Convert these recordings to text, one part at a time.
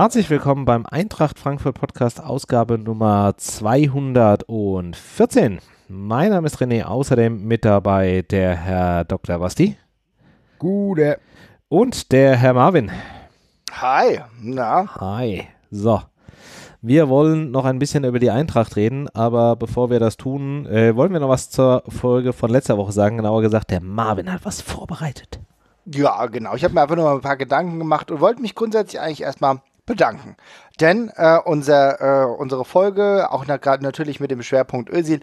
Herzlich willkommen beim Eintracht Frankfurt Podcast, Ausgabe Nummer 214. Mein Name ist René, außerdem mit dabei der Herr Dr. Basti. Gute. Und der Herr Marvin. Hi, na? Hi. So. Wir wollen noch ein bisschen über die Eintracht reden, aber bevor wir das tun, äh, wollen wir noch was zur Folge von letzter Woche sagen. Genauer gesagt, der Marvin hat was vorbereitet. Ja, genau. Ich habe mir einfach nur ein paar Gedanken gemacht und wollte mich grundsätzlich eigentlich erstmal bedanken. Denn äh, unser, äh, unsere Folge, auch na, natürlich mit dem Schwerpunkt Özil,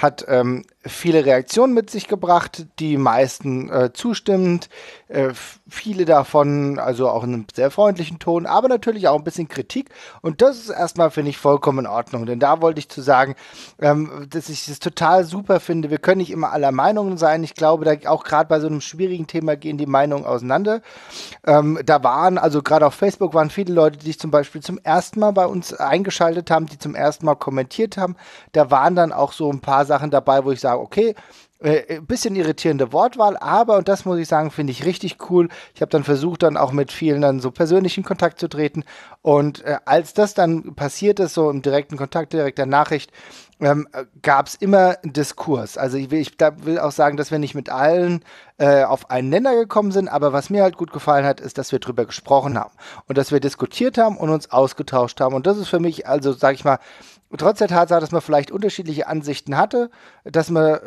hat ähm, viele Reaktionen mit sich gebracht, die meisten äh, zustimmend, äh, viele davon also auch in einem sehr freundlichen Ton, aber natürlich auch ein bisschen Kritik. Und das ist erstmal, finde ich, vollkommen in Ordnung. Denn da wollte ich zu sagen, ähm, dass ich das total super finde. Wir können nicht immer aller Meinungen sein. Ich glaube, da auch gerade bei so einem schwierigen Thema gehen die Meinungen auseinander. Ähm, da waren, also gerade auf Facebook waren viele Leute, die ich zum Beispiel zum ersten ersten Mal bei uns eingeschaltet haben, die zum ersten Mal kommentiert haben. Da waren dann auch so ein paar Sachen dabei, wo ich sage, okay, ein äh, äh, bisschen irritierende Wortwahl, aber, und das muss ich sagen, finde ich richtig cool. Ich habe dann versucht, dann auch mit vielen dann so in Kontakt zu treten. Und äh, als das dann passiert ist, so im direkten Kontakt, direkter Nachricht, ähm, äh, gab es immer einen Diskurs. Also ich, will, ich will auch sagen, dass wir nicht mit allen äh, auf einen Nenner gekommen sind, aber was mir halt gut gefallen hat, ist, dass wir drüber gesprochen haben und dass wir diskutiert haben und uns ausgetauscht haben. Und das ist für mich, also sage ich mal, trotz der Tatsache, dass man vielleicht unterschiedliche Ansichten hatte, dass man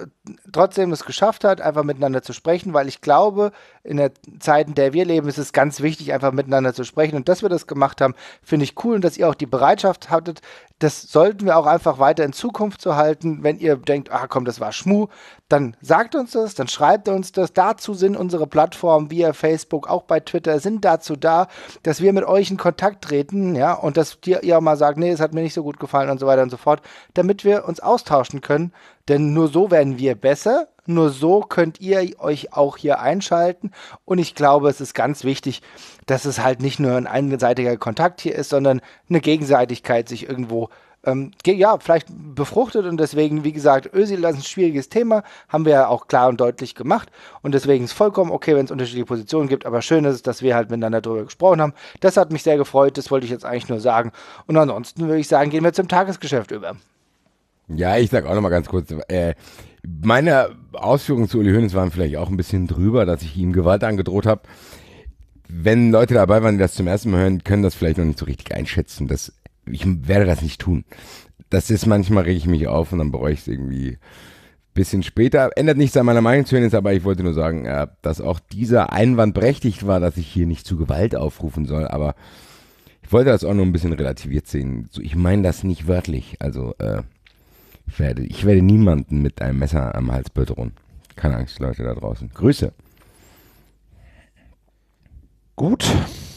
trotzdem es geschafft hat, einfach miteinander zu sprechen, weil ich glaube, in der Zeit, in der wir leben, ist es ganz wichtig, einfach miteinander zu sprechen. Und dass wir das gemacht haben, finde ich cool. Und dass ihr auch die Bereitschaft hattet, das sollten wir auch einfach weiter in Zukunft zu so halten. Wenn ihr denkt, ah komm, das war Schmu, dann sagt uns das, dann schreibt uns das. Dazu sind unsere Plattformen via Facebook, auch bei Twitter, sind dazu da, dass wir mit euch in Kontakt treten, ja, und dass ihr, auch mal sagt, nee, es hat mir nicht so gut gefallen und so weiter und so fort, damit wir uns austauschen können. Denn nur so werden wir besser, nur so könnt ihr euch auch hier einschalten. Und ich glaube, es ist ganz wichtig, dass es halt nicht nur ein einseitiger Kontakt hier ist, sondern eine Gegenseitigkeit sich irgendwo ähm, ja, vielleicht befruchtet und deswegen, wie gesagt, Özil ist ein schwieriges Thema, haben wir ja auch klar und deutlich gemacht und deswegen ist vollkommen okay, wenn es unterschiedliche Positionen gibt, aber schön ist es, dass wir halt miteinander darüber gesprochen haben. Das hat mich sehr gefreut, das wollte ich jetzt eigentlich nur sagen und ansonsten würde ich sagen, gehen wir zum Tagesgeschäft über. Ja, ich sag auch nochmal ganz kurz, äh, meine Ausführungen zu Uli Hoeneß waren vielleicht auch ein bisschen drüber, dass ich ihm Gewalt angedroht habe wenn Leute dabei waren, die das zum ersten Mal hören, können das vielleicht noch nicht so richtig einschätzen. Das ich werde das nicht tun. Das ist manchmal reg ich mich auf und dann bereue ich es irgendwie ein bisschen später. Ändert nichts an meiner Meinung zu Hennis, aber ich wollte nur sagen, äh, dass auch dieser Einwand berechtigt war, dass ich hier nicht zu Gewalt aufrufen soll, aber ich wollte das auch nur ein bisschen relativiert sehen. Ich meine das nicht wörtlich. Also, äh, ich werde, ich werde niemanden mit einem Messer am Hals bedrohen. Keine Angst, Leute da draußen. Grüße. Gut,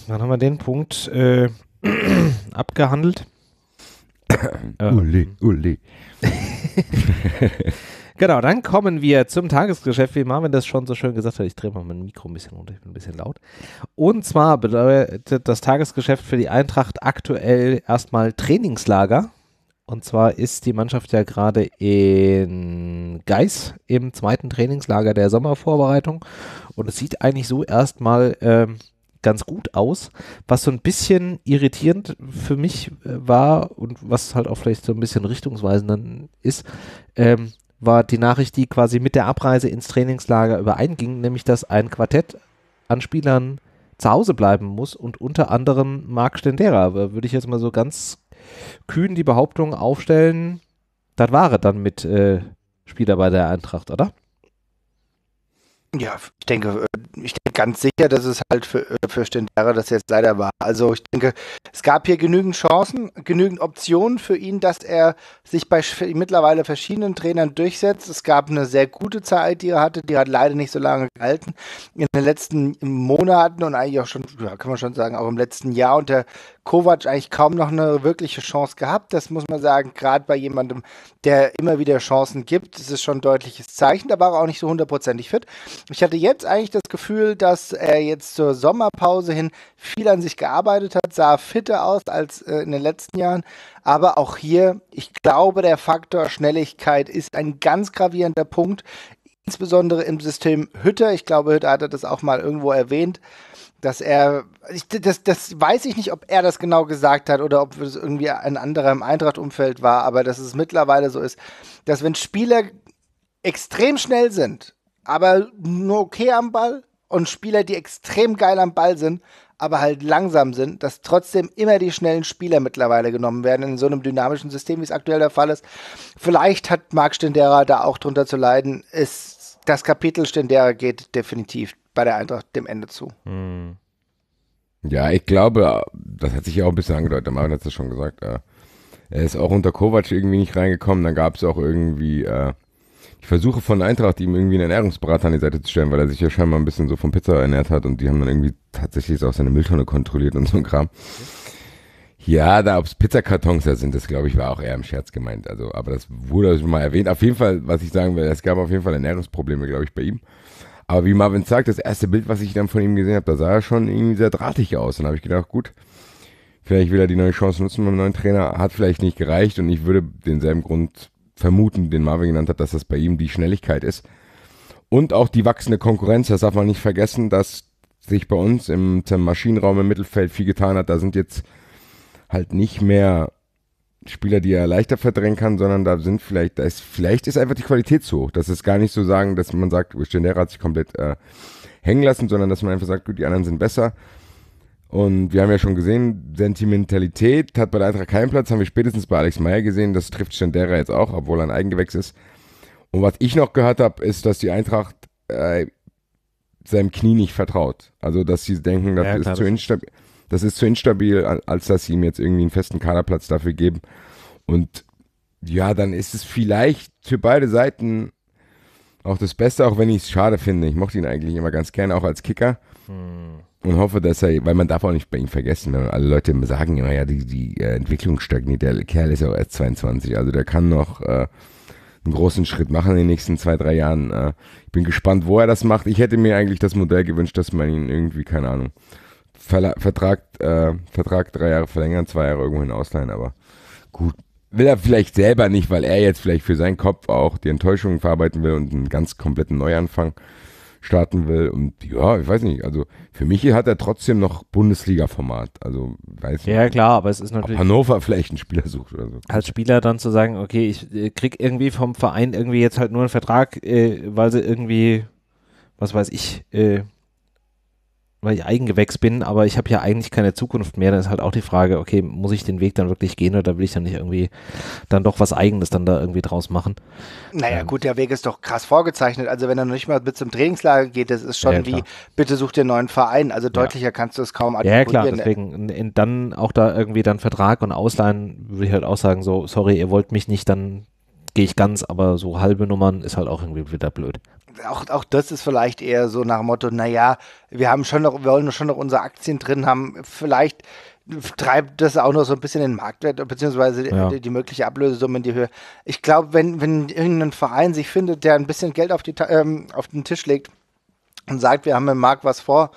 dann haben wir den Punkt. Äh, abgehandelt. Äh. Uli, Uli. genau, dann kommen wir zum Tagesgeschäft, wie Marvin das schon so schön gesagt hat. Ich drehe mal mein Mikro ein bisschen runter, ich bin ein bisschen laut. Und zwar bedeutet das Tagesgeschäft für die Eintracht aktuell erstmal Trainingslager. Und zwar ist die Mannschaft ja gerade in Geis im zweiten Trainingslager der Sommervorbereitung. Und es sieht eigentlich so erstmal ähm, ganz gut aus. Was so ein bisschen irritierend für mich äh, war und was halt auch vielleicht so ein bisschen richtungsweisend dann ist, ähm, war die Nachricht, die quasi mit der Abreise ins Trainingslager übereinging, nämlich dass ein Quartett an Spielern zu Hause bleiben muss und unter anderem Marc Stendera. Würde ich jetzt mal so ganz kühn die Behauptung aufstellen, das war er dann mit äh, Spieler bei der Eintracht, oder? Ja, ich denke, äh, ich denke ganz sicher, dass es halt für, äh, für Stendera das jetzt leider war. Also ich denke, es gab hier genügend Chancen, genügend Optionen für ihn, dass er sich bei mittlerweile verschiedenen Trainern durchsetzt. Es gab eine sehr gute Zeit, die er hatte, die hat leider nicht so lange gehalten. In den letzten Monaten und eigentlich auch schon, ja, kann man schon sagen, auch im letzten Jahr unter Kovac eigentlich kaum noch eine wirkliche Chance gehabt. Das muss man sagen, gerade bei jemandem, der immer wieder Chancen gibt, das ist schon ein deutliches Zeichen. Da war er auch nicht so hundertprozentig fit. Ich hatte jetzt eigentlich das Gefühl, dass er jetzt zur Sommerpause hin viel an sich gearbeitet hat, sah fitter aus als äh, in den letzten Jahren. Aber auch hier, ich glaube, der Faktor Schnelligkeit ist ein ganz gravierender Punkt, insbesondere im System Hütter. Ich glaube, Hütter hat das auch mal irgendwo erwähnt dass er, ich, das, das weiß ich nicht, ob er das genau gesagt hat oder ob es irgendwie ein anderer im Eintracht-Umfeld war, aber dass es mittlerweile so ist, dass wenn Spieler extrem schnell sind aber nur okay am Ball und Spieler, die extrem geil am Ball sind, aber halt langsam sind, dass trotzdem immer die schnellen Spieler mittlerweile genommen werden in so einem dynamischen System, wie es aktuell der Fall ist. Vielleicht hat Marc Stendera da auch drunter zu leiden. Ist, das Kapitel Stendera geht definitiv bei der Eintracht dem Ende zu. Hm. Ja, ich glaube, das hat sich ja auch ein bisschen angedeutet. Der Marvin hat es ja schon gesagt. Äh, er ist auch unter Kovac irgendwie nicht reingekommen. Dann gab es auch irgendwie äh, ich versuche von Eintracht ihm irgendwie einen Ernährungsberater an die Seite zu stellen, weil er sich ja scheinbar ein bisschen so von Pizza ernährt hat und die haben dann irgendwie tatsächlich auch seine Mülltonne kontrolliert und so ein Kram. Ja, da ob es Pizzakartons da sind, das glaube ich war auch eher im Scherz gemeint. Also, aber das wurde schon mal erwähnt. Auf jeden Fall, was ich sagen will, es gab auf jeden Fall Ernährungsprobleme, glaube ich, bei ihm. Aber wie Marvin sagt, das erste Bild, was ich dann von ihm gesehen habe, da sah er schon irgendwie sehr drahtig aus. Und habe ich gedacht, gut, vielleicht will er die neue Chance nutzen mit dem neuen Trainer. Hat vielleicht nicht gereicht und ich würde denselben Grund vermuten, den Marvin genannt hat, dass das bei ihm die Schnelligkeit ist. Und auch die wachsende Konkurrenz, das darf man nicht vergessen, dass sich bei uns im Maschinenraum im Mittelfeld viel getan hat. Da sind jetzt halt nicht mehr Spieler, die er leichter verdrängen kann, sondern da sind vielleicht, da ist, vielleicht ist einfach die Qualität zu hoch. Das ist gar nicht so sagen, dass man sagt, Stendera hat sich komplett äh, hängen lassen, sondern dass man einfach sagt, gut, die anderen sind besser. Und wir haben ja schon gesehen, Sentimentalität hat bei der Eintracht keinen Platz, haben wir spätestens bei Alex Meyer gesehen, das trifft Stendera jetzt auch, obwohl er ein Eigengewächs ist. Und was ich noch gehört habe, ist, dass die Eintracht äh, seinem Knie nicht vertraut. Also, dass sie denken, das, ja, ist, zu das ist zu instabil, als dass sie ihm jetzt irgendwie einen festen Kaderplatz dafür geben. Und ja, dann ist es vielleicht für beide Seiten auch das Beste, auch wenn ich es schade finde. Ich mochte ihn eigentlich immer ganz gerne, auch als Kicker. Hm. Und hoffe, dass er, weil man darf auch nicht bei ihm vergessen, wenn alle Leute immer sagen, naja, die, die äh, Entwicklung stagniert, der Kerl ist ja auch erst 22, also der kann noch äh, einen großen Schritt machen in den nächsten zwei, drei Jahren. Äh, ich bin gespannt, wo er das macht. Ich hätte mir eigentlich das Modell gewünscht, dass man ihn irgendwie, keine Ahnung, Verla Vertrag, äh, Vertrag drei Jahre verlängern, zwei Jahre irgendwo ausleihen, aber gut. Will er vielleicht selber nicht, weil er jetzt vielleicht für seinen Kopf auch die Enttäuschungen verarbeiten will und einen ganz kompletten Neuanfang starten will. Und ja, ich weiß nicht. Also für mich hat er trotzdem noch Bundesliga-Format. Also weiß nicht. Ja, klar, aber es ist natürlich. Hannover vielleicht einen Spieler sucht oder so. Als Spieler dann zu sagen, okay, ich äh, krieg irgendwie vom Verein irgendwie jetzt halt nur einen Vertrag, äh, weil sie irgendwie, was weiß ich, äh, weil ich Eigengewächs bin, aber ich habe ja eigentlich keine Zukunft mehr, dann ist halt auch die Frage, okay, muss ich den Weg dann wirklich gehen oder will ich dann nicht irgendwie dann doch was Eigenes dann da irgendwie draus machen? Naja, ähm. gut, der Weg ist doch krass vorgezeichnet. Also wenn er noch nicht mal bis zum Trainingslager geht, das ist schon ja, wie, bitte such dir einen neuen Verein. Also deutlicher ja. kannst du es kaum artikulieren. Ja, klar, deswegen in, in dann auch da irgendwie dann Vertrag und Ausleihen, würde ich halt auch sagen, so, sorry, ihr wollt mich nicht, dann gehe ich ganz, aber so halbe Nummern ist halt auch irgendwie wieder blöd. Auch, auch das ist vielleicht eher so nach dem Motto, naja, wir haben schon noch, wir wollen schon noch unsere Aktien drin haben, vielleicht treibt das auch noch so ein bisschen den Marktwert beziehungsweise ja. die, die, mögliche Ablösesumme in die Höhe. Ich glaube, wenn, wenn irgendein Verein sich findet, der ein bisschen Geld auf, die, ähm, auf den Tisch legt und sagt, wir haben im Markt was vor,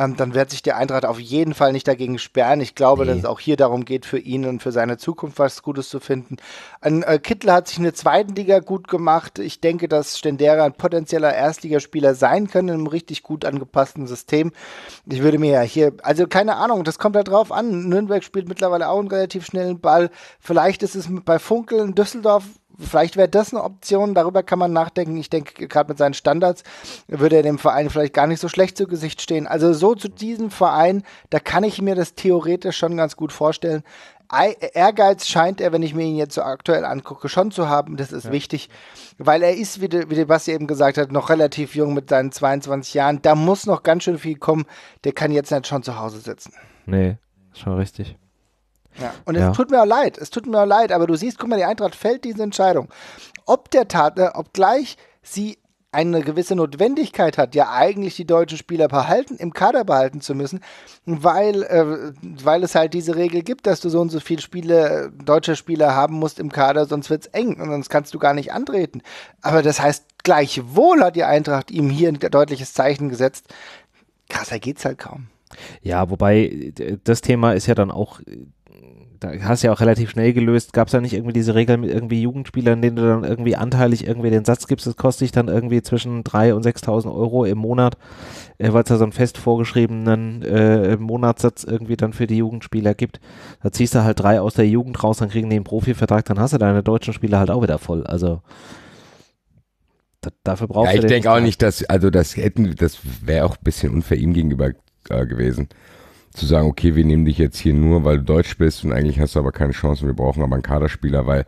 ähm, dann wird sich der Eintracht auf jeden Fall nicht dagegen sperren. Ich glaube, nee. dass es auch hier darum geht, für ihn und für seine Zukunft was Gutes zu finden. Ein, äh, Kittel hat sich in der zweiten Liga gut gemacht. Ich denke, dass Stendera ein potenzieller Erstligaspieler sein kann in einem richtig gut angepassten System. Ich würde mir ja hier, also keine Ahnung, das kommt da halt drauf an. Nürnberg spielt mittlerweile auch einen relativ schnellen Ball. Vielleicht ist es bei Funkel in Düsseldorf vielleicht wäre das eine Option, darüber kann man nachdenken. Ich denke, gerade mit seinen Standards würde er dem Verein vielleicht gar nicht so schlecht zu Gesicht stehen. Also so zu diesem Verein, da kann ich mir das theoretisch schon ganz gut vorstellen. Ehrgeiz scheint er, wenn ich mir ihn jetzt so aktuell angucke, schon zu haben. Das ist ja. wichtig, weil er ist, wie, de, wie Basti eben gesagt hat, noch relativ jung mit seinen 22 Jahren. Da muss noch ganz schön viel kommen. Der kann jetzt nicht schon zu Hause sitzen. Nee, schon richtig. Ja. Und es ja. tut mir auch leid, es tut mir auch leid, aber du siehst, guck mal, die Eintracht fällt diese Entscheidung. Ob der Tat, äh, obgleich sie eine gewisse Notwendigkeit hat, ja eigentlich die deutschen Spieler behalten, im Kader behalten zu müssen, weil, äh, weil es halt diese Regel gibt, dass du so und so viele Spiele, deutsche Spieler haben musst im Kader, sonst wird es eng und sonst kannst du gar nicht antreten. Aber das heißt, gleichwohl hat die Eintracht ihm hier ein deutliches Zeichen gesetzt. Krasser geht's halt kaum. Ja, wobei das Thema ist ja dann auch da hast du ja auch relativ schnell gelöst, gab es da nicht irgendwie diese Regel mit irgendwie Jugendspielern, denen du dann irgendwie anteilig irgendwie den Satz gibst, das kostet dich dann irgendwie zwischen 3.000 und 6.000 Euro im Monat, äh, weil es da so einen fest vorgeschriebenen äh, Monatssatz irgendwie dann für die Jugendspieler gibt. Da ziehst du halt drei aus der Jugend raus, dann kriegen die einen Profivertrag, dann hast du deine deutschen Spieler halt auch wieder voll. Also da, dafür brauchst ja, ich du. Ich denke auch nicht, dass, also das hätten, das wäre auch ein bisschen unfair ihm gegenüber äh, gewesen zu sagen, okay, wir nehmen dich jetzt hier nur, weil du Deutsch bist und eigentlich hast du aber keine Chance, wir brauchen aber einen Kaderspieler, weil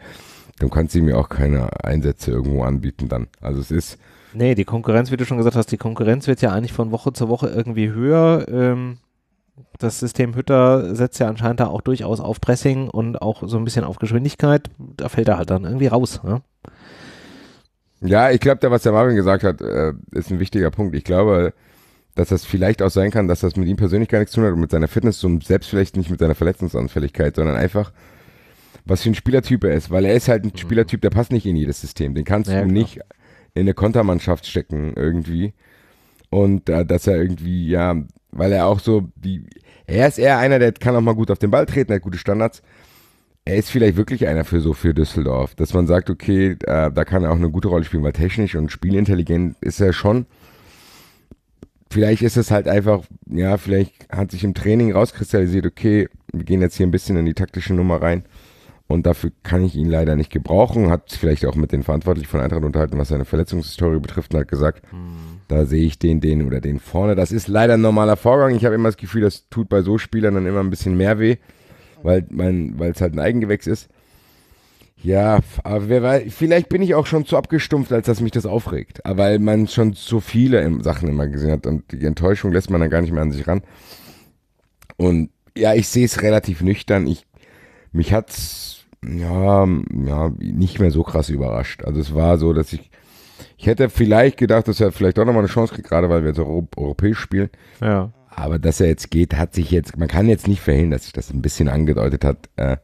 dann kannst du mir auch keine Einsätze irgendwo anbieten dann. Also es ist. Nee, die Konkurrenz, wie du schon gesagt hast, die Konkurrenz wird ja eigentlich von Woche zu Woche irgendwie höher. Ähm, das System Hütter setzt ja anscheinend da auch durchaus auf Pressing und auch so ein bisschen auf Geschwindigkeit. Da fällt er halt dann irgendwie raus. Ne? Ja, ich glaube, da, was der Marvin gesagt hat, äh, ist ein wichtiger Punkt. Ich glaube, dass das vielleicht auch sein kann, dass das mit ihm persönlich gar nichts zu tun hat und mit seiner Fitness und selbst vielleicht nicht mit seiner Verletzungsanfälligkeit, sondern einfach, was für ein Spielertyp er ist, weil er ist halt ein mhm. Spielertyp, der passt nicht in jedes System. Den kannst ja, du klar. nicht in eine Kontermannschaft stecken irgendwie. Und äh, dass er irgendwie, ja, weil er auch so, die, er ist eher einer, der kann auch mal gut auf den Ball treten, hat gute Standards. Er ist vielleicht wirklich einer für so für Düsseldorf, dass man sagt, okay, äh, da kann er auch eine gute Rolle spielen, weil technisch und spielintelligent ist er schon vielleicht ist es halt einfach, ja, vielleicht hat sich im Training rauskristallisiert, okay, wir gehen jetzt hier ein bisschen in die taktische Nummer rein. Und dafür kann ich ihn leider nicht gebrauchen. Hat sich vielleicht auch mit den Verantwortlichen von Eintracht unterhalten, was seine Verletzungshistorie betrifft, und hat gesagt, mhm. da sehe ich den, den oder den vorne. Das ist leider ein normaler Vorgang. Ich habe immer das Gefühl, das tut bei so Spielern dann immer ein bisschen mehr weh, weil es halt ein Eigengewächs ist. Ja, aber wer weiß, vielleicht bin ich auch schon zu abgestumpft, als dass mich das aufregt. Weil man schon so viele Sachen immer gesehen hat und die Enttäuschung lässt man dann gar nicht mehr an sich ran. Und ja, ich sehe es relativ nüchtern. Ich, mich hat's ja, ja, nicht mehr so krass überrascht. Also es war so, dass ich, ich hätte vielleicht gedacht, dass er vielleicht doch nochmal eine Chance kriegt, gerade weil wir jetzt europäisch spielen. Ja. Aber dass er jetzt geht, hat sich jetzt, man kann jetzt nicht verhindern, dass sich das ein bisschen angedeutet hat. Äh,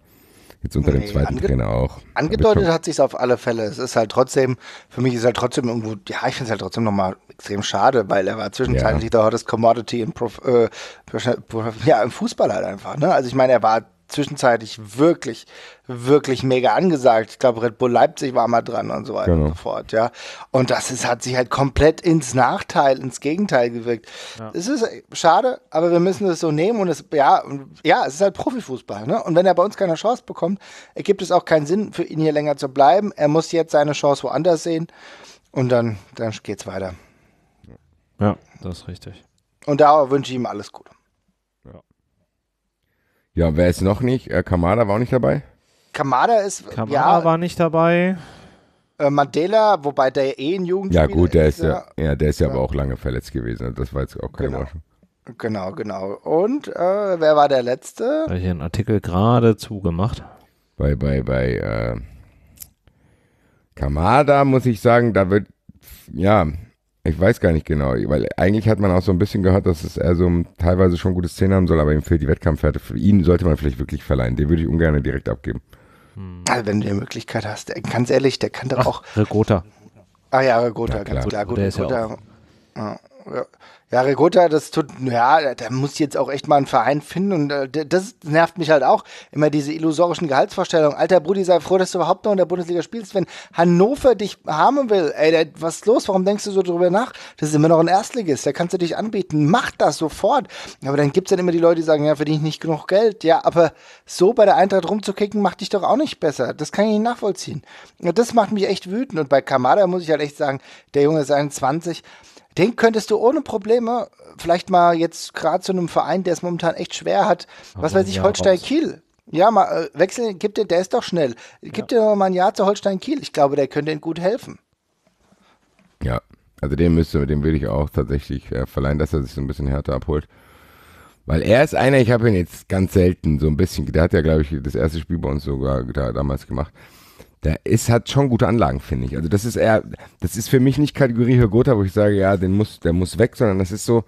Jetzt unter nee, dem zweiten Trainer auch. Angedeutet hat sich auf alle Fälle. Es ist halt trotzdem, für mich ist halt trotzdem irgendwo, ja, ich finde es halt trotzdem nochmal extrem schade, weil er war zwischenzeitlich ja. der hottest Commodity im, Prof, äh, ja, im Fußball halt einfach. Ne? Also ich meine, er war zwischenzeitlich wirklich, wirklich mega angesagt. Ich glaube, Red Bull Leipzig war mal dran und so weiter genau. und so fort, ja. Und das ist, hat sich halt komplett ins Nachteil, ins Gegenteil gewirkt. Ja. Es ist äh, schade, aber wir müssen das so nehmen und es, ja, ja, es ist halt Profifußball, ne? Und wenn er bei uns keine Chance bekommt, ergibt es auch keinen Sinn, für ihn hier länger zu bleiben. Er muss jetzt seine Chance woanders sehen und dann, dann geht's weiter. Ja, das ist richtig. Und da wünsche ich ihm alles Gute. Ja, wer ist noch nicht? Äh, Kamada war auch nicht dabei? Kamada ist. Kamada ja, war nicht dabei. Äh, Mandela, wobei der eh ein Jugendspieler ist. Ja, gut, der ist, ist ja, ja, der ist ja, ja, aber auch lange verletzt gewesen. Also das war jetzt auch keine genau. Überraschung. Genau, genau. Und äh, wer war der Letzte? Habe ich einen Artikel gerade zugemacht. Bei, bei, bei äh, Kamada muss ich sagen, da wird, ja, ich weiß gar nicht genau, weil eigentlich hat man auch so ein bisschen gehört, dass es so teilweise schon gute Szenen haben soll, aber ihm fehlt die Wettkampfwerte. Für ihn sollte man vielleicht wirklich verleihen. Den würde ich ungern direkt abgeben. Hm. Also wenn du die Möglichkeit hast, ganz ehrlich, der kann doch auch. Regota. Ah ja, Regota, ganz klar. klar. Gut, der ist Regota. Ja auch. Ja ja. Ja, Regota, das tut, ja, da muss jetzt auch echt mal einen Verein finden und äh, das nervt mich halt auch. Immer diese illusorischen Gehaltsvorstellungen. Alter Brudi, sei froh, dass du überhaupt noch in der Bundesliga spielst. Wenn Hannover dich haben will, ey, was ist los? Warum denkst du so drüber nach? Das ist immer noch ein Erstligist, da kannst du dich anbieten. Mach das sofort. Aber dann gibt's dann immer die Leute, die sagen, ja, verdiene ich nicht genug Geld. Ja, aber so bei der Eintracht rumzukicken, macht dich doch auch nicht besser. Das kann ich nicht nachvollziehen. Das macht mich echt wütend und bei Kamada muss ich halt echt sagen, der Junge ist 21 den könntest du ohne Probleme äh, vielleicht mal jetzt gerade zu einem Verein, der es momentan echt schwer hat, was weiß ich, Holstein Kiel. Ja, mal äh, wechseln, gibt dir, der ist doch schnell. Gib ja. dir mal ein Jahr zu Holstein Kiel. Ich glaube, der könnte ihnen gut helfen. Ja, also dem müsste, dem würde ich auch tatsächlich äh, verleihen, dass er sich so ein bisschen härter abholt. Weil er ist einer, ich habe ihn jetzt ganz selten so ein bisschen, der hat ja, glaube ich, das erste Spiel bei uns sogar da, damals gemacht der ist, hat schon gute Anlagen, finde ich. Also das ist eher, das ist für mich nicht Kategorie Hirgota, wo ich sage, ja, den muss, der muss weg, sondern das ist so,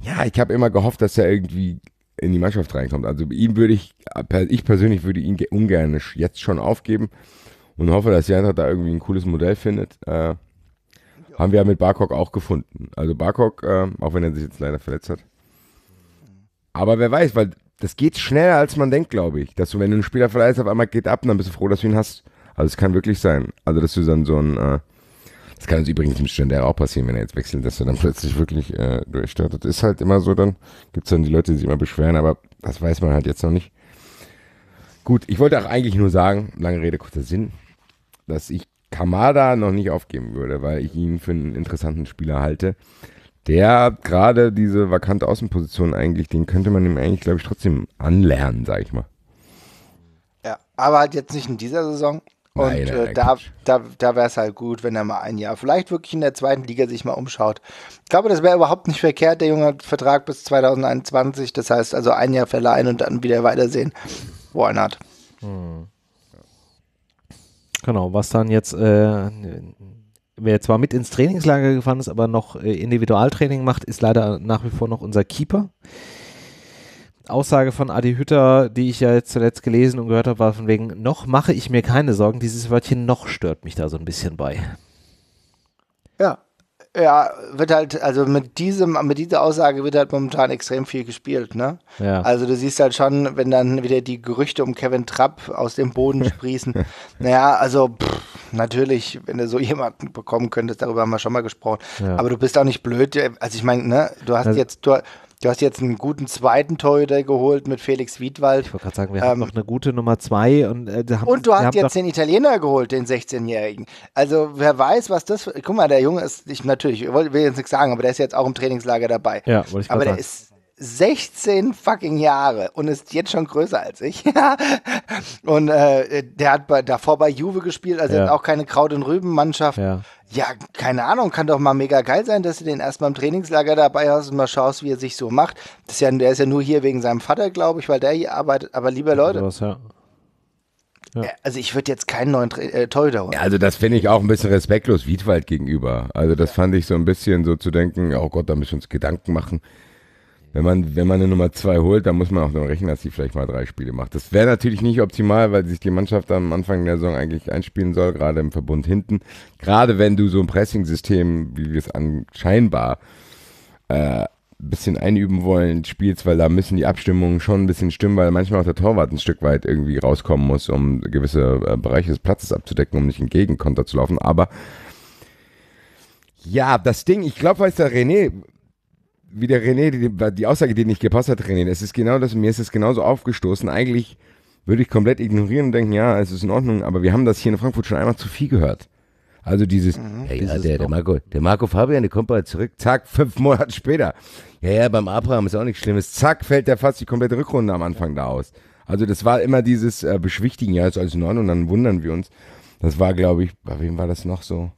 ja, ich habe immer gehofft, dass er irgendwie in die Mannschaft reinkommt. Also ihm würde ich, ich persönlich würde ihn ungern jetzt schon aufgeben und hoffe, dass Jan da irgendwie ein cooles Modell findet. Äh, haben wir ja mit Barkok auch gefunden. Also Barkok, äh, auch wenn er sich jetzt leider verletzt hat. Aber wer weiß, weil das geht schneller, als man denkt, glaube ich. Dass du, wenn du einen Spieler verleihst, auf einmal geht ab und dann bist du froh, dass du ihn hast. Also es kann wirklich sein. Also dass du dann so ein, äh, das kann uns übrigens im Student auch passieren, wenn er jetzt wechselt, dass er dann plötzlich wirklich äh, durchstartet. Ist halt immer so, dann gibt's dann die Leute, die sich immer beschweren, aber das weiß man halt jetzt noch nicht. Gut, ich wollte auch eigentlich nur sagen, lange Rede, kurzer Sinn, dass ich Kamada noch nicht aufgeben würde, weil ich ihn für einen interessanten Spieler halte. Der gerade diese vakante Außenposition eigentlich, den könnte man ihm eigentlich, glaube ich, trotzdem anlernen, sag ich mal. Ja, aber halt jetzt nicht in dieser Saison, und äh, da, da, da wäre es halt gut, wenn er mal ein Jahr, vielleicht wirklich in der zweiten Liga sich mal umschaut. Ich glaube, das wäre überhaupt nicht verkehrt. Der junge Vertrag bis 2021, das heißt also ein Jahr verleihen und dann wieder weitersehen. Why not? Hm. Genau, was dann jetzt, äh, wer zwar mit ins Trainingslager gefahren ist, aber noch äh, Individualtraining macht, ist leider nach wie vor noch unser Keeper. Aussage von Adi Hütter, die ich ja jetzt zuletzt gelesen und gehört habe, war von wegen, noch mache ich mir keine Sorgen, dieses Wörtchen noch stört mich da so ein bisschen bei. Ja, ja, wird halt, also mit diesem, mit dieser Aussage wird halt momentan extrem viel gespielt, ne? Ja. Also du siehst halt schon, wenn dann wieder die Gerüchte um Kevin Trapp aus dem Boden sprießen. naja, also pff, natürlich, wenn du so jemanden bekommen könntest, darüber haben wir schon mal gesprochen. Ja. Aber du bist auch nicht blöd, also ich meine, ne, du hast also, jetzt, du, Du hast jetzt einen guten zweiten Torhüter geholt mit Felix Wiedwald. Ich wollte gerade sagen, wir ähm, haben noch eine gute Nummer zwei. Und, äh, haben, und du hast jetzt den Italiener geholt, den 16-Jährigen. Also wer weiß, was das. Guck mal, der Junge ist, ich natürlich, will jetzt nichts sagen, aber der ist jetzt auch im Trainingslager dabei. Ja, wollte ich Aber der ist 16 fucking Jahre und ist jetzt schon größer als ich. und äh, der hat bei, davor bei Juve gespielt, also ja. auch keine Kraut- und Rüben-Mannschaft. Ja. ja. keine Ahnung, kann doch mal mega geil sein, dass du den erstmal im Trainingslager dabei hast und mal schaust, wie er sich so macht. Das ist ja, der ist ja nur hier wegen seinem Vater, glaube ich, weil der hier arbeitet. Aber lieber Leute. Was, ja. Ja. Äh, also ich würde jetzt keinen neuen äh, Torhüter holen. Ja, also das finde ich auch ein bisschen respektlos Wiedwald gegenüber. Also das ja. fand ich so ein bisschen so zu denken, oh Gott, da müssen wir uns Gedanken machen wenn man, wenn man eine Nummer zwei holt, dann muss man auch damit rechnen, dass sie vielleicht mal drei Spiele macht. Das wäre natürlich nicht optimal, weil sich die Mannschaft am Anfang der Saison eigentlich einspielen soll, gerade im Verbund hinten. Gerade wenn du so ein Pressing-System, wie wir es anscheinbar äh, bisschen einüben wollen, spielst, weil da müssen die Abstimmungen schon ein bisschen stimmen, weil manchmal auch der Torwart ein Stück weit irgendwie rauskommen muss, um gewisse äh, Bereiche des Platzes abzudecken, um nicht in Gegenkonter zu laufen. Aber ja, das Ding, ich glaube, weiß der René, wie der René, die, die, Aussage, die nicht gepasst hat, René, es ist genau das, mir ist es genauso aufgestoßen. Eigentlich würde ich komplett ignorieren und denken, ja, es ist in Ordnung, aber wir haben das hier in Frankfurt schon einmal zu viel gehört. Also dieses, mhm, ja, ja äh, der, der, Marco, der Marco Fabian, der kommt bald zurück, zack, fünf Monate später. Ja, ja, beim Abraham ist auch nichts Schlimmes, zack, fällt der fast die komplette Rückrunde am Anfang da aus. Also das war immer dieses äh, Beschwichtigen, ja, ist alles in Ordnung, und dann wundern wir uns. Das war, glaube ich, bei wem war das noch so?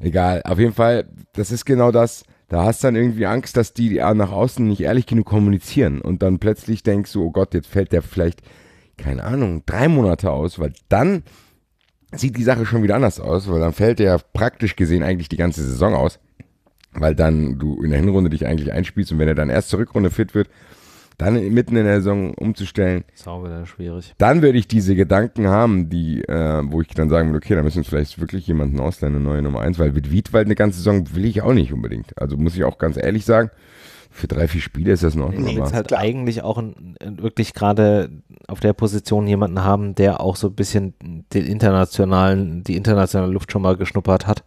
Egal, auf jeden Fall, das ist genau das, da hast du dann irgendwie Angst, dass die nach außen nicht ehrlich genug kommunizieren und dann plötzlich denkst du, oh Gott, jetzt fällt der vielleicht, keine Ahnung, drei Monate aus, weil dann sieht die Sache schon wieder anders aus, weil dann fällt der praktisch gesehen eigentlich die ganze Saison aus, weil dann du in der Hinrunde dich eigentlich einspielst und wenn er dann erst zur Rückrunde fit wird, dann mitten in der Saison umzustellen. Das auch schwierig. Dann würde ich diese Gedanken haben, die, äh, wo ich dann sagen würde, okay, da müssen wir vielleicht wirklich jemanden ausleihen, eine neue Nummer 1, weil mit Wiedwald eine ganze Saison will ich auch nicht unbedingt. Also muss ich auch ganz ehrlich sagen, für drei, vier Spiele ist das noch Ordnung. Du willst halt Klar. eigentlich auch ein, wirklich gerade auf der Position jemanden haben, der auch so ein bisschen den internationalen, die internationale Luft schon mal geschnuppert hat.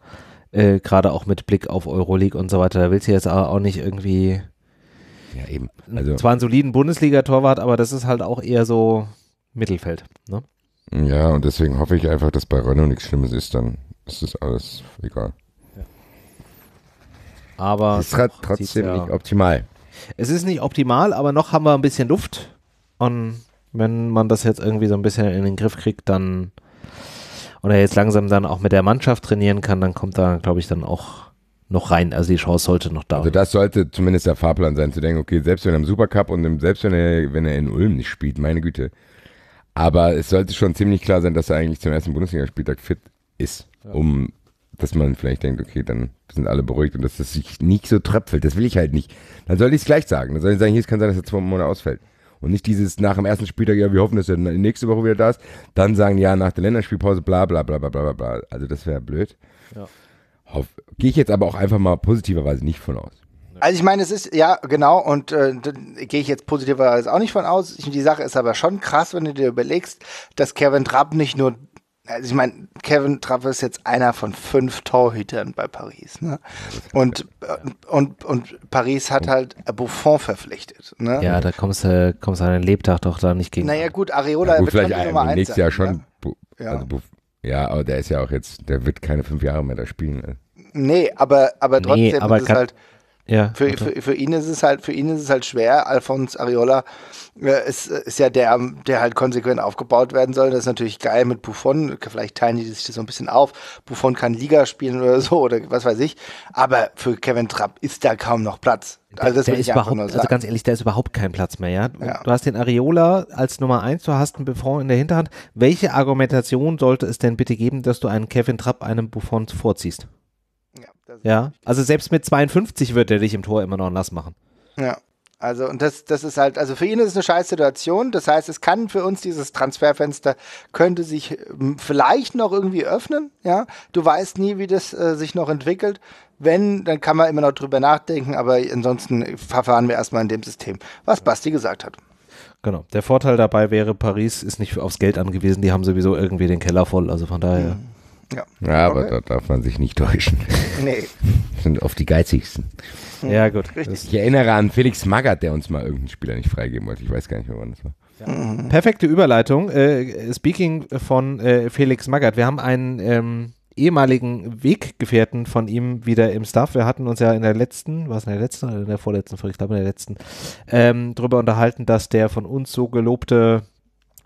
Äh, gerade auch mit Blick auf Euroleague und so weiter. Da willst du jetzt auch nicht irgendwie ja, eben. Also, Zwar einen soliden Bundesliga-Torwart, aber das ist halt auch eher so Mittelfeld. Ne? Ja, und deswegen hoffe ich einfach, dass bei Renault nichts Schlimmes ist, dann ist das alles egal. Ja. Aber. Es ist halt trotzdem ja. nicht optimal. Es ist nicht optimal, aber noch haben wir ein bisschen Luft. Und wenn man das jetzt irgendwie so ein bisschen in den Griff kriegt, dann. Und er jetzt langsam dann auch mit der Mannschaft trainieren kann, dann kommt da, glaube ich, dann auch noch rein. Also die Chance sollte noch da Also das sollte zumindest der Fahrplan sein, zu denken, okay, selbst wenn er im Supercup und im, selbst wenn er, wenn er in Ulm nicht spielt, meine Güte. Aber es sollte schon ziemlich klar sein, dass er eigentlich zum ersten Bundesligaspieltag fit ist, ja. um dass man vielleicht denkt, okay, dann sind alle beruhigt und dass das sich nicht so tröpfelt. Das will ich halt nicht. Dann soll ich es gleich sagen. Dann soll ich sagen, hier, es kann sein, dass er zwei Monate ausfällt. Und nicht dieses nach dem ersten Spieltag, ja, wir hoffen, dass er nächste Woche wieder da ist. Dann sagen, ja, nach der Länderspielpause, bla, bla, bla, bla, bla, bla. Also das wäre blöd. Ja. Gehe ich jetzt aber auch einfach mal positiverweise nicht von aus. Also ich meine, es ist, ja, genau, und äh, gehe ich jetzt positiverweise auch nicht von aus. Ich, die Sache ist aber schon krass, wenn du dir überlegst, dass Kevin Trapp nicht nur, also ich meine, Kevin Trapp ist jetzt einer von fünf Torhütern bei Paris, ne? Und, äh, und, und, Paris hat halt Buffon verpflichtet, ne? Ja, da kommst du, kommst an den Lebtag doch da nicht gegen. Naja gut, Areola ja, gut, wird vielleicht schon die Nummer eins sein. Jahr schon, ne? ja. also ja, aber der ist ja auch jetzt, der wird keine fünf Jahre mehr da spielen. Ne? Nee, aber, aber trotzdem nee, aber ist es halt, ja, für, für, für, ihn ist es halt, für ihn ist es halt schwer. Alfons Ariola äh, ist, äh, ist ja der, der halt konsequent aufgebaut werden soll. Das ist natürlich geil mit Buffon. Vielleicht teilen die sich das so ein bisschen auf. Buffon kann Liga spielen oder so oder was weiß ich. Aber für Kevin Trapp ist da kaum noch Platz. Also das der ist überhaupt, also ganz ehrlich, da ist überhaupt kein Platz mehr, ja? ja? Du hast den Ariola als Nummer eins, du hast einen Buffon in der Hinterhand. Welche Argumentation sollte es denn bitte geben, dass du einen Kevin Trapp einem Buffon vorziehst? Ja, also selbst mit 52 wird er dich im Tor immer noch nass machen. Ja, also und das, das ist halt, also für ihn ist es eine scheiß Situation. Das heißt, es kann für uns dieses Transferfenster könnte sich hm, vielleicht noch irgendwie öffnen. Ja, du weißt nie, wie das äh, sich noch entwickelt. Wenn, dann kann man immer noch drüber nachdenken, aber ansonsten verfahren wir erstmal in dem System, was Basti gesagt hat. Genau. Der Vorteil dabei wäre, Paris ist nicht aufs Geld angewiesen, die haben sowieso irgendwie den Keller voll, also von daher. Mhm. Ja, ja aber okay. da darf man sich nicht täuschen. Nee. sind oft die geizigsten. Hm. Ja, gut. Richtig. Ich erinnere an Felix Magath, der uns mal irgendeinen Spieler nicht freigeben wollte. Ich weiß gar nicht mehr, wann das war. Ja. Perfekte Überleitung. Äh, speaking von äh, Felix Magath, wir haben einen ähm, ehemaligen Weggefährten von ihm wieder im Staff. Wir hatten uns ja in der letzten, war es in der letzten oder in der vorletzten Folge, ich glaube in der letzten, ähm, darüber unterhalten, dass der von uns so gelobte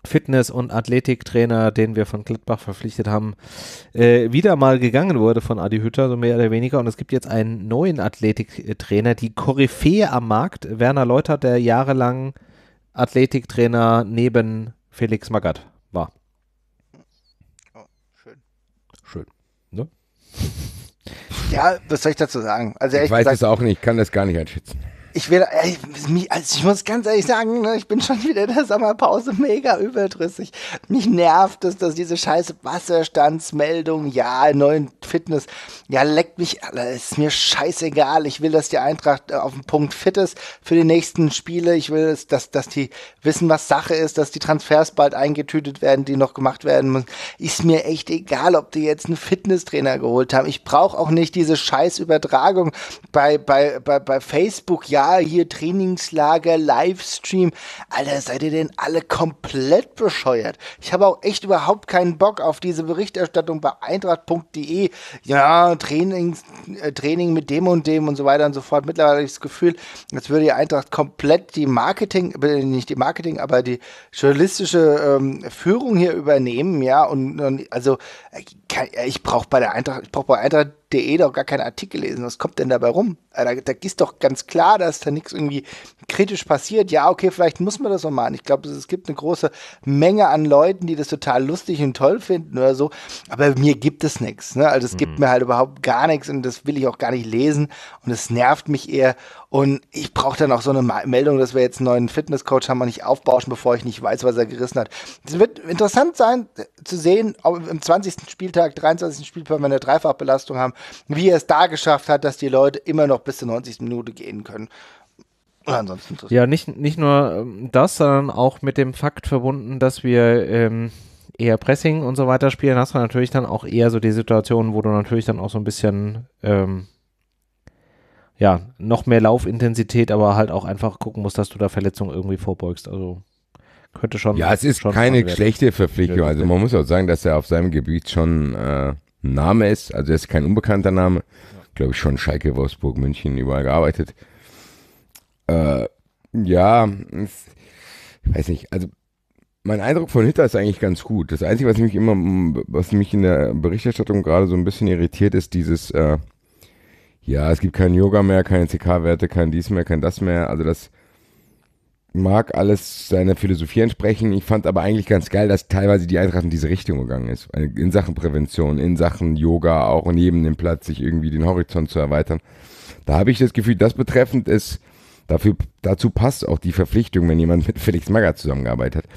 Fitness- und Athletiktrainer, den wir von Gladbach verpflichtet haben, äh, wieder mal gegangen wurde von Adi Hütter, so mehr oder weniger. Und es gibt jetzt einen neuen Athletiktrainer, die Koryphäe am Markt, Werner Leutert, der jahrelang Athletiktrainer neben Felix Magath war. Oh, schön. Schön, ne? Ja, was soll ich dazu sagen? Also ich weiß gesagt, es auch nicht, kann das gar nicht einschätzen ich will, ey, also ich muss ganz ehrlich sagen, ne, ich bin schon wieder in der Sommerpause mega überdrüssig. Mich nervt es, dass diese scheiße Wasserstandsmeldung, ja, neuen Fitness, ja, leckt mich, ist mir scheißegal. Ich will, dass die Eintracht äh, auf dem Punkt fit ist für die nächsten Spiele. Ich will, dass, dass die wissen, was Sache ist, dass die Transfers bald eingetütet werden, die noch gemacht werden müssen. Ist mir echt egal, ob die jetzt einen Fitnesstrainer geholt haben. Ich brauche auch nicht diese scheiß Übertragung bei, bei, bei, bei Facebook, ja, hier Trainingslager, Livestream. Alter, seid ihr denn alle komplett bescheuert? Ich habe auch echt überhaupt keinen Bock auf diese Berichterstattung bei eintracht.de. Ja, Trainings, äh, Training mit dem und dem und so weiter und so fort. Mittlerweile habe ich das Gefühl, als würde die Eintracht komplett die Marketing, äh, nicht die Marketing, aber die journalistische ähm, Führung hier übernehmen, ja. Und, und also äh, äh, ich brauche bei der Eintracht, ich brauche bei Eintracht Bild.de doch gar keinen Artikel lesen. Was kommt denn dabei rum? Also da, da ist doch ganz klar, dass da nichts irgendwie kritisch passiert. Ja, okay, vielleicht muss man das so machen. Ich glaube, es gibt eine große Menge an Leuten, die das total lustig und toll finden oder so. Aber mir gibt es nichts. Ne? Also es mhm. gibt hm. mir halt überhaupt gar nichts und das will ich auch gar nicht lesen. Und es nervt mich eher. Und ich brauche dann auch so eine Meldung, dass wir jetzt einen neuen Fitnesscoach haben und nicht aufbauschen, bevor ich nicht weiß, was er gerissen hat. Es wird interessant sein äh, zu sehen, ob im 20. Spieltag, 23. Spieltag, wenn wir eine Dreifachbelastung haben, wie er es da geschafft hat, dass die Leute immer noch bis zur 90. Minute gehen können. Und ansonsten ja, nicht, nicht nur ähm, das, sondern auch mit dem Fakt verbunden, dass wir ähm, eher Pressing und so weiter spielen, hast du natürlich dann auch eher so die Situation, wo du natürlich dann auch so ein bisschen ähm, ja, noch mehr Laufintensität, aber halt auch einfach gucken musst, dass du da Verletzungen irgendwie vorbeugst. Also könnte schon. Ja, es ist keine schlechte Verpflichtung. Also man muss auch sagen, dass er auf seinem Gebiet schon äh, ein Name ist. Also er ist kein unbekannter Name. Ja. Glaube ich schon Schalke, Wolfsburg, München überall gearbeitet. Äh, ja, ich weiß nicht. Also mein Eindruck von Hitter ist eigentlich ganz gut. Das Einzige, was mich immer, was mich in der Berichterstattung gerade so ein bisschen irritiert, ist dieses äh, ja, es gibt kein Yoga mehr, keine CK-Werte, kein dies mehr, kein das mehr. Also das mag alles seiner Philosophie entsprechen. Ich fand aber eigentlich ganz geil, dass teilweise die Eintracht in diese Richtung gegangen ist. In Sachen Prävention, in Sachen Yoga, auch neben dem Platz, sich irgendwie den Horizont zu erweitern. Da habe ich das Gefühl, das betreffend ist, dafür, dazu passt auch die Verpflichtung, wenn jemand mit Felix Magger zusammengearbeitet hat.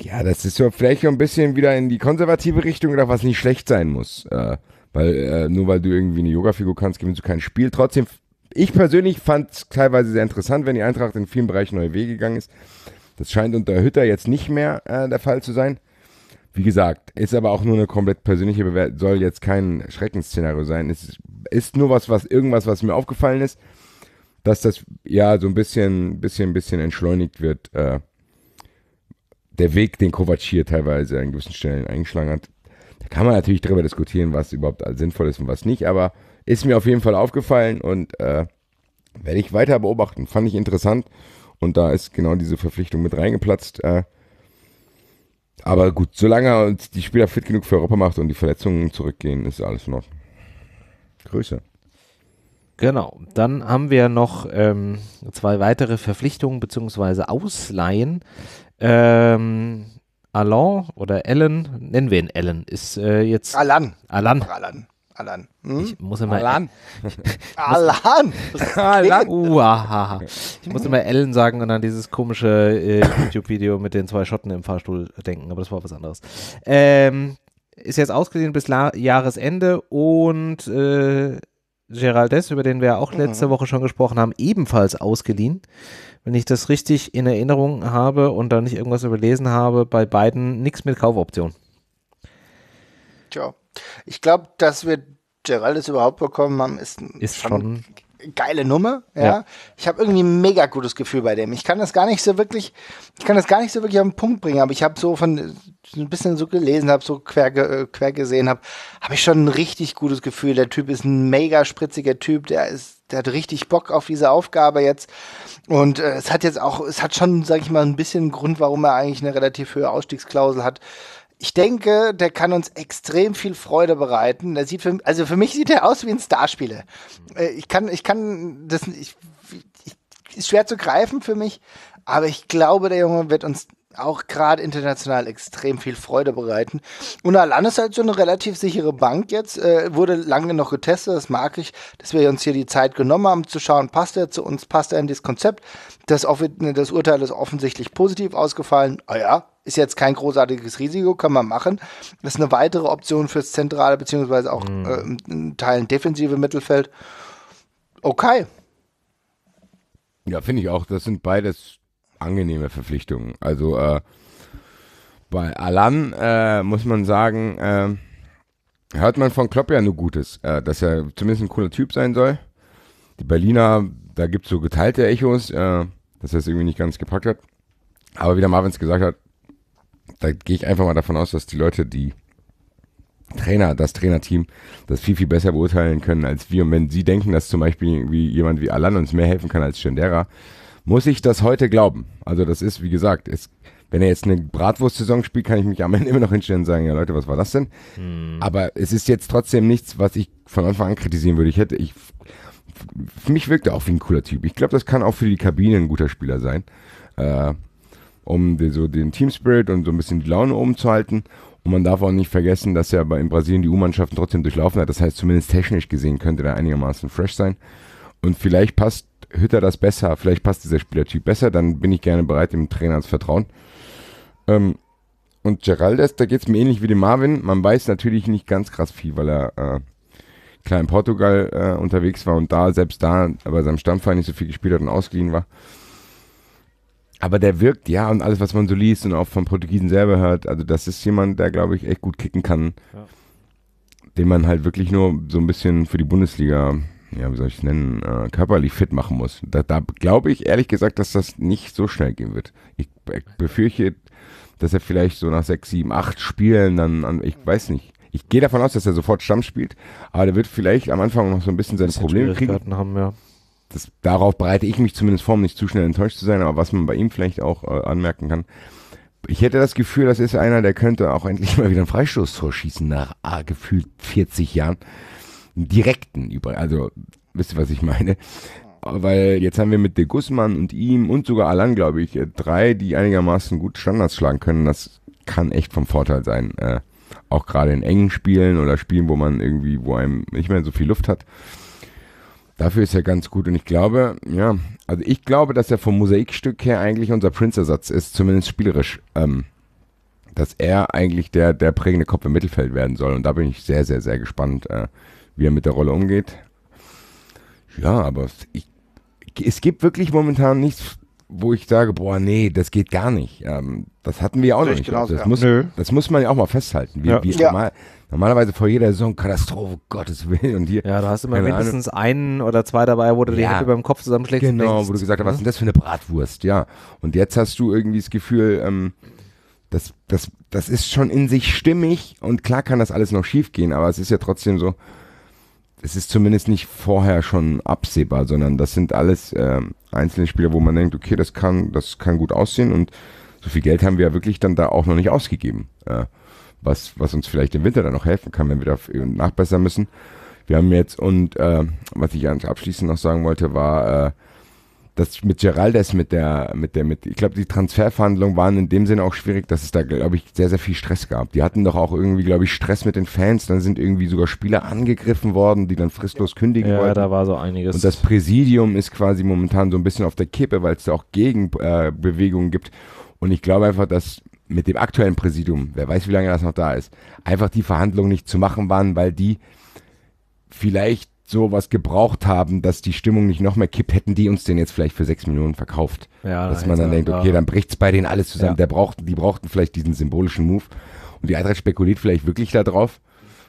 Ja, das ist so vielleicht ein bisschen wieder in die konservative Richtung was nicht schlecht sein muss. Äh, weil äh, nur weil du irgendwie eine Yoga-Figur kannst, gewinnst du kein Spiel. Trotzdem, ich persönlich fand es teilweise sehr interessant, wenn die Eintracht in vielen Bereichen neue Wege gegangen ist. Das scheint unter Hütter jetzt nicht mehr äh, der Fall zu sein. Wie gesagt, ist aber auch nur eine komplett persönliche Bewertung, soll jetzt kein Schreckensszenario sein. Es ist nur was, was irgendwas, was mir aufgefallen ist, dass das ja so ein bisschen, bisschen, bisschen entschleunigt wird. Äh, der Weg, den Kovac hier teilweise an gewissen Stellen eingeschlagen hat, kann man natürlich darüber diskutieren, was überhaupt sinnvoll ist und was nicht, aber ist mir auf jeden Fall aufgefallen und äh, werde ich weiter beobachten. Fand ich interessant und da ist genau diese Verpflichtung mit reingeplatzt. Äh, aber gut, solange uns die Spieler fit genug für Europa macht und die Verletzungen zurückgehen, ist alles noch. Ordnung. Grüße. Genau, dann haben wir noch ähm, zwei weitere Verpflichtungen bzw. Ausleihen. Ähm, Alain oder Ellen, nennen wir ihn Ellen, ist äh, jetzt. Alan. Alan. Alan. Alan. Hm? Ich muss immer. Alan. Alan. Alan. Uahaha. Uh, ich muss immer Ellen sagen und an dieses komische äh, YouTube-Video mit den zwei Schotten im Fahrstuhl denken, aber das war was anderes. Ähm, ist jetzt ausgesehen bis La Jahresende und äh, Geraldes, über den wir ja auch letzte mhm. Woche schon gesprochen haben, ebenfalls ausgeliehen. Wenn ich das richtig in Erinnerung habe und da nicht irgendwas überlesen habe, bei beiden nichts mit Kaufoption. Tja, ich glaube, dass wir Geraldes überhaupt bekommen haben, ist, ist schon, schon geile Nummer. Ja. ja. Ich habe irgendwie ein mega gutes Gefühl bei dem. Ich kann das gar nicht so wirklich, ich kann das gar nicht so wirklich auf den Punkt bringen, aber ich habe so von ein bisschen so gelesen, habe so quer, äh, quer gesehen, habe hab ich schon ein richtig gutes Gefühl. Der Typ ist ein mega spritziger Typ, der ist der hat richtig Bock auf diese Aufgabe jetzt und äh, es hat jetzt auch es hat schon sag ich mal ein bisschen Grund, warum er eigentlich eine relativ hohe Ausstiegsklausel hat ich denke, der kann uns extrem viel Freude bereiten. Der sieht für, also für mich sieht er aus wie ein Starspieler. Äh, ich kann, ich kann, das ich, ich, ist schwer zu greifen für mich, aber ich glaube, der Junge wird uns auch gerade international extrem viel Freude bereiten. Und Alan ist halt so eine relativ sichere Bank jetzt, äh, wurde lange noch getestet, das mag ich, dass wir uns hier die Zeit genommen haben zu schauen, passt er zu uns, passt er in das Konzept. Das, das Urteil ist offensichtlich positiv ausgefallen. Ah ja, ist jetzt kein großartiges Risiko, kann man machen. Das ist eine weitere Option fürs zentrale, beziehungsweise auch mhm. äh, in Teilen defensive Mittelfeld. Okay. Ja, finde ich auch. Das sind beides angenehme Verpflichtungen. Also äh, bei Alan äh, muss man sagen, äh, hört man von Klopp ja nur Gutes, äh, dass er zumindest ein cooler Typ sein soll. Die Berliner, da gibt es so geteilte Echos, äh, dass er es irgendwie nicht ganz gepackt hat. Aber wie der Marvin es gesagt hat, da gehe ich einfach mal davon aus, dass die Leute, die Trainer, das Trainerteam, das viel, viel besser beurteilen können als wir. Und wenn sie denken, dass zum Beispiel irgendwie jemand wie Alan uns mehr helfen kann als Schendera, muss ich das heute glauben. Also das ist, wie gesagt, es, wenn er jetzt eine Bratwurst-Saison spielt, kann ich mich am Ende immer noch hinstellen und sagen, ja Leute, was war das denn? Mhm. Aber es ist jetzt trotzdem nichts, was ich von Anfang an kritisieren würde. Ich hätte, ich, für mich wirkt er auch wie ein cooler Typ. Ich glaube, das kann auch für die Kabine ein guter Spieler sein. Äh, um so den Team Spirit und so ein bisschen die Laune oben zu halten. Und man darf auch nicht vergessen, dass er in Brasilien die U-Mannschaften trotzdem durchlaufen hat. Das heißt, zumindest technisch gesehen könnte er einigermaßen fresh sein. Und vielleicht passt Hütter das besser, vielleicht passt dieser Spielertyp besser, dann bin ich gerne bereit, dem Trainer zu vertrauen. Ähm, und Geraldes, da geht es mir ähnlich wie dem Marvin. Man weiß natürlich nicht ganz krass viel, weil er äh, klar in Portugal äh, unterwegs war und da, selbst da bei seinem Stammverein nicht so viel gespielt hat und ausgeliehen war. Aber der wirkt, ja, und alles, was man so liest und auch von Portugiesen selber hört, also das ist jemand, der, glaube ich, echt gut kicken kann. Ja. Den man halt wirklich nur so ein bisschen für die Bundesliga, ja, wie soll ich es nennen, äh, körperlich fit machen muss. Da, da glaube ich ehrlich gesagt, dass das nicht so schnell gehen wird. Ich, ich befürchte, dass er vielleicht so nach sechs, sieben, acht Spielen dann, an, ich weiß nicht. Ich gehe davon aus, dass er sofort Stamm spielt, aber der wird vielleicht am Anfang noch so ein bisschen seine Probleme kriegen. Haben, ja das, darauf bereite ich mich zumindest vor, um nicht zu schnell enttäuscht zu sein, aber was man bei ihm vielleicht auch äh, anmerken kann. Ich hätte das Gefühl, das ist einer, der könnte auch endlich mal wieder ein Freistoßtor schießen nach ah, gefühlt 40 Jahren. Einen direkten über, also wisst ihr, was ich meine? Weil jetzt haben wir mit De Guzman und ihm und sogar Alan, glaube ich, äh, drei, die einigermaßen gut Standards schlagen können. Das kann echt vom Vorteil sein. Äh, auch gerade in engen Spielen oder Spielen, wo man irgendwie, wo einem nicht mehr so viel Luft hat. Dafür ist er ganz gut und ich glaube, ja, also ich glaube, dass er vom Mosaikstück her eigentlich unser Prinzersatz ist, zumindest spielerisch. Ähm, dass er eigentlich der, der prägende Kopf im Mittelfeld werden soll und da bin ich sehr, sehr, sehr gespannt, äh, wie er mit der Rolle umgeht. Ja, aber ich, es gibt wirklich momentan nichts, wo ich sage, boah, nee, das geht gar nicht. Ähm, das hatten wir auch noch nicht. Genau, das, ja. muss, das muss man ja auch mal festhalten. Wie, ja. wie normal, normalerweise vor jeder Saison Katastrophe, Gottes Willen. Und hier, ja, da hast du immer mindestens Ahnung. einen oder zwei dabei, wo du ja. die Hände über dem Kopf zusammenschlägst. Genau, wo du gesagt hast, was ne? ist denn das für eine Bratwurst? Ja. Und jetzt hast du irgendwie das Gefühl, ähm, das, das, das ist schon in sich stimmig und klar kann das alles noch schiefgehen, aber es ist ja trotzdem so, es ist zumindest nicht vorher schon absehbar, sondern das sind alles äh, einzelne Spieler, wo man denkt, okay, das kann, das kann gut aussehen und so viel Geld haben wir ja wirklich dann da auch noch nicht ausgegeben, äh, was, was uns vielleicht im Winter dann noch helfen kann, wenn wir da äh, nachbessern müssen. Wir haben jetzt und äh, was ich ganz abschließend noch sagen wollte, war, äh, das mit Geraldes, mit der, mit der, mit, ich glaube, die Transferverhandlungen waren in dem Sinne auch schwierig, dass es da, glaube ich, sehr, sehr viel Stress gab. Die hatten doch auch irgendwie, glaube ich, Stress mit den Fans. Dann sind irgendwie sogar Spieler angegriffen worden, die dann fristlos kündigen ja, wollten. Ja, da war so einiges. Und das Präsidium ist quasi momentan so ein bisschen auf der Kippe, weil es da auch Gegenbewegungen äh, gibt. Und ich glaube einfach, dass mit dem aktuellen Präsidium, wer weiß, wie lange das noch da ist, einfach die Verhandlungen nicht zu machen waren, weil die vielleicht sowas gebraucht haben, dass die Stimmung nicht noch mehr kippt, hätten die uns den jetzt vielleicht für sechs Millionen verkauft. Ja, dass man dann denkt, okay, dann bricht's bei denen alles zusammen. Ja. Der braucht, die brauchten vielleicht diesen symbolischen Move. Und die Eintracht spekuliert vielleicht wirklich darauf,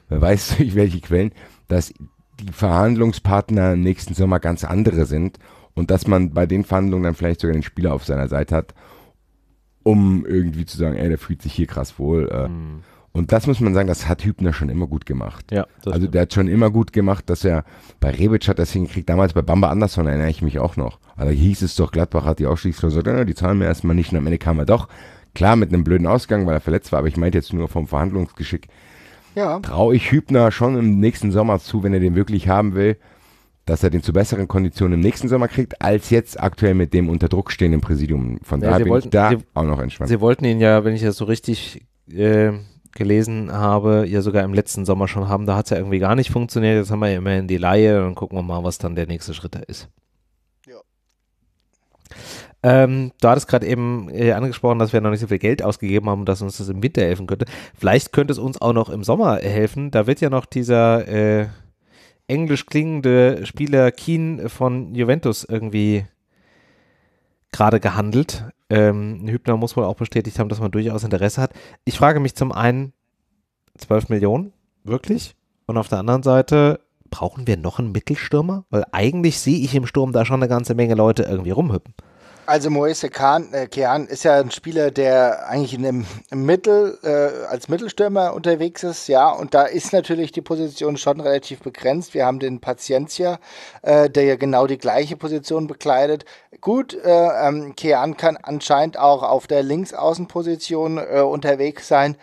wer weiß durch welche Quellen, dass die Verhandlungspartner im nächsten Sommer ganz andere sind und dass man bei den Verhandlungen dann vielleicht sogar den Spieler auf seiner Seite hat, um irgendwie zu sagen, ey, der fühlt sich hier krass wohl. Äh, mhm. Und das muss man sagen, das hat Hübner schon immer gut gemacht. Ja, also stimmt. der hat schon immer gut gemacht, dass er bei Rebic hat das hingekriegt. Damals bei Bamba Andersson erinnere ich mich auch noch. Also hieß es doch, Gladbach hat die Ausstiegsklausel, ja, die zahlen wir erstmal nicht. Und am Ende kam er doch. Klar, mit einem blöden Ausgang, weil er verletzt war, aber ich meinte jetzt nur vom Verhandlungsgeschick. Ja. Traue ich Hübner schon im nächsten Sommer zu, wenn er den wirklich haben will, dass er den zu besseren Konditionen im nächsten Sommer kriegt, als jetzt aktuell mit dem unter Druck stehenden Präsidium. Von ja, daher bin wollten, ich da sie, auch noch entspannt. Sie wollten ihn ja, wenn ich das so richtig äh, gelesen habe, ja sogar im letzten Sommer schon haben. Da hat es ja irgendwie gar nicht funktioniert. Jetzt haben wir ja immerhin die Laie. und gucken wir mal, was dann der nächste Schritt da ist. Ja. Ähm, du hattest gerade eben äh, angesprochen, dass wir noch nicht so viel Geld ausgegeben haben, dass uns das im Winter helfen könnte. Vielleicht könnte es uns auch noch im Sommer helfen. Da wird ja noch dieser äh, englisch klingende Spieler Keen von Juventus irgendwie gerade gehandelt. Ähm, Hübner muss wohl auch bestätigt haben, dass man durchaus Interesse hat. Ich frage mich zum einen, 12 Millionen, wirklich? Und auf der anderen Seite, brauchen wir noch einen Mittelstürmer? Weil eigentlich sehe ich im Sturm da schon eine ganze Menge Leute irgendwie rumhüppen. Also Moise Kahn, äh, Kehan ist ja ein Spieler, der eigentlich in dem Mittel, äh, als Mittelstürmer unterwegs ist, ja, und da ist natürlich die Position schon relativ begrenzt. Wir haben den Paciencia, äh, der ja genau die gleiche Position bekleidet. Gut, äh, ähm, Kehan kann anscheinend auch auf der Linksaußenposition äh, unterwegs sein.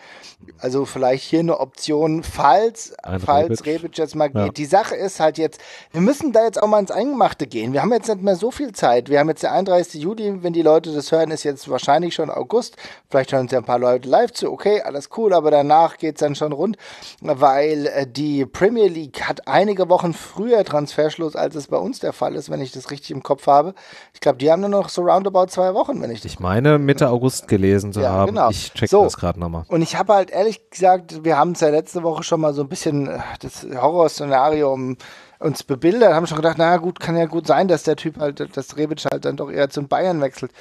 Also vielleicht hier eine Option, falls, falls Rebic. Rebic jetzt mal geht. Ja. Die Sache ist halt jetzt, wir müssen da jetzt auch mal ins Eingemachte gehen. Wir haben jetzt nicht mehr so viel Zeit. Wir haben jetzt der 31. Juli Juli. Wenn die Leute das hören, ist jetzt wahrscheinlich schon August. Vielleicht hören es ja ein paar Leute live zu. Okay, alles cool, aber danach geht es dann schon rund, weil äh, die Premier League hat einige Wochen früher Transferschluss, als es bei uns der Fall ist, wenn ich das richtig im Kopf habe. Ich glaube, die haben nur noch so roundabout zwei Wochen, wenn ich das Ich meine, Mitte August gelesen zu ja, haben. Genau. Ich check so. das gerade nochmal. Und ich habe halt ehrlich gesagt, wir haben es ja letzte Woche schon mal so ein bisschen äh, das Horrorszenario um uns bebildert, haben schon gedacht, na gut, kann ja gut sein, dass der Typ halt, dass Rebic halt dann doch eher zum Bayern wechselt.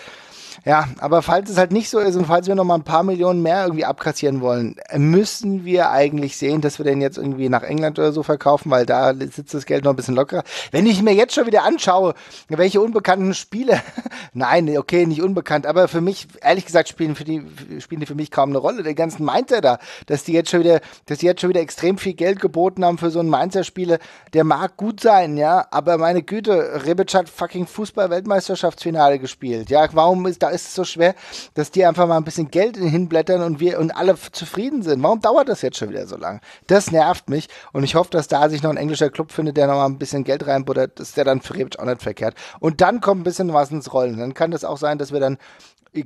Ja, aber falls es halt nicht so ist und falls wir nochmal ein paar Millionen mehr irgendwie abkassieren wollen, müssen wir eigentlich sehen, dass wir den jetzt irgendwie nach England oder so verkaufen, weil da sitzt das Geld noch ein bisschen lockerer. Wenn ich mir jetzt schon wieder anschaue, welche unbekannten Spiele, nein, okay, nicht unbekannt, aber für mich, ehrlich gesagt, spielen, für die, spielen die für mich kaum eine Rolle. Den ganzen Mainzer da, dass die jetzt schon wieder, dass die jetzt schon wieder extrem viel Geld geboten haben für so einen Mainzer-Spieler, der mag gut sein, ja, aber meine Güte, Rebic hat fucking Fußball-Weltmeisterschaftsfinale gespielt, ja, warum ist da ist es so schwer, dass die einfach mal ein bisschen Geld hinblättern und wir und alle zufrieden sind. Warum dauert das jetzt schon wieder so lange? Das nervt mich und ich hoffe, dass da sich noch ein englischer Club findet, der noch mal ein bisschen Geld reinbuddert, Das ist ja dann theoretisch auch nicht verkehrt. Und dann kommt ein bisschen was ins Rollen. Dann kann das auch sein, dass wir dann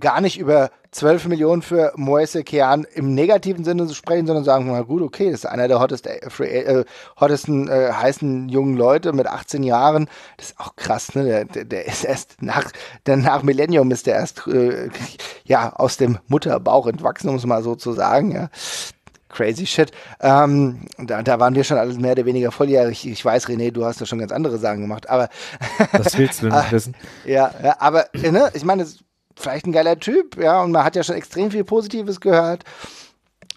gar nicht über 12 Millionen für Moise Kean im negativen Sinne zu sprechen, sondern sagen, na gut, okay, das ist einer der hottest, äh, äh hottesten, äh, heißen jungen Leute mit 18 Jahren. Das ist auch krass, ne? Der, der ist erst nach, der nach Millennium ist der erst äh, ja, aus dem Mutterbauch entwachsen, um es mal so zu sagen, ja crazy shit. Ähm, da, da, waren wir schon alles mehr oder weniger volljährig. Ich weiß, René, du hast da schon ganz andere Sachen gemacht, aber. das willst du nicht ah, wissen. Ja, ja aber äh, ne, ich meine, vielleicht ein geiler Typ, ja, und man hat ja schon extrem viel Positives gehört.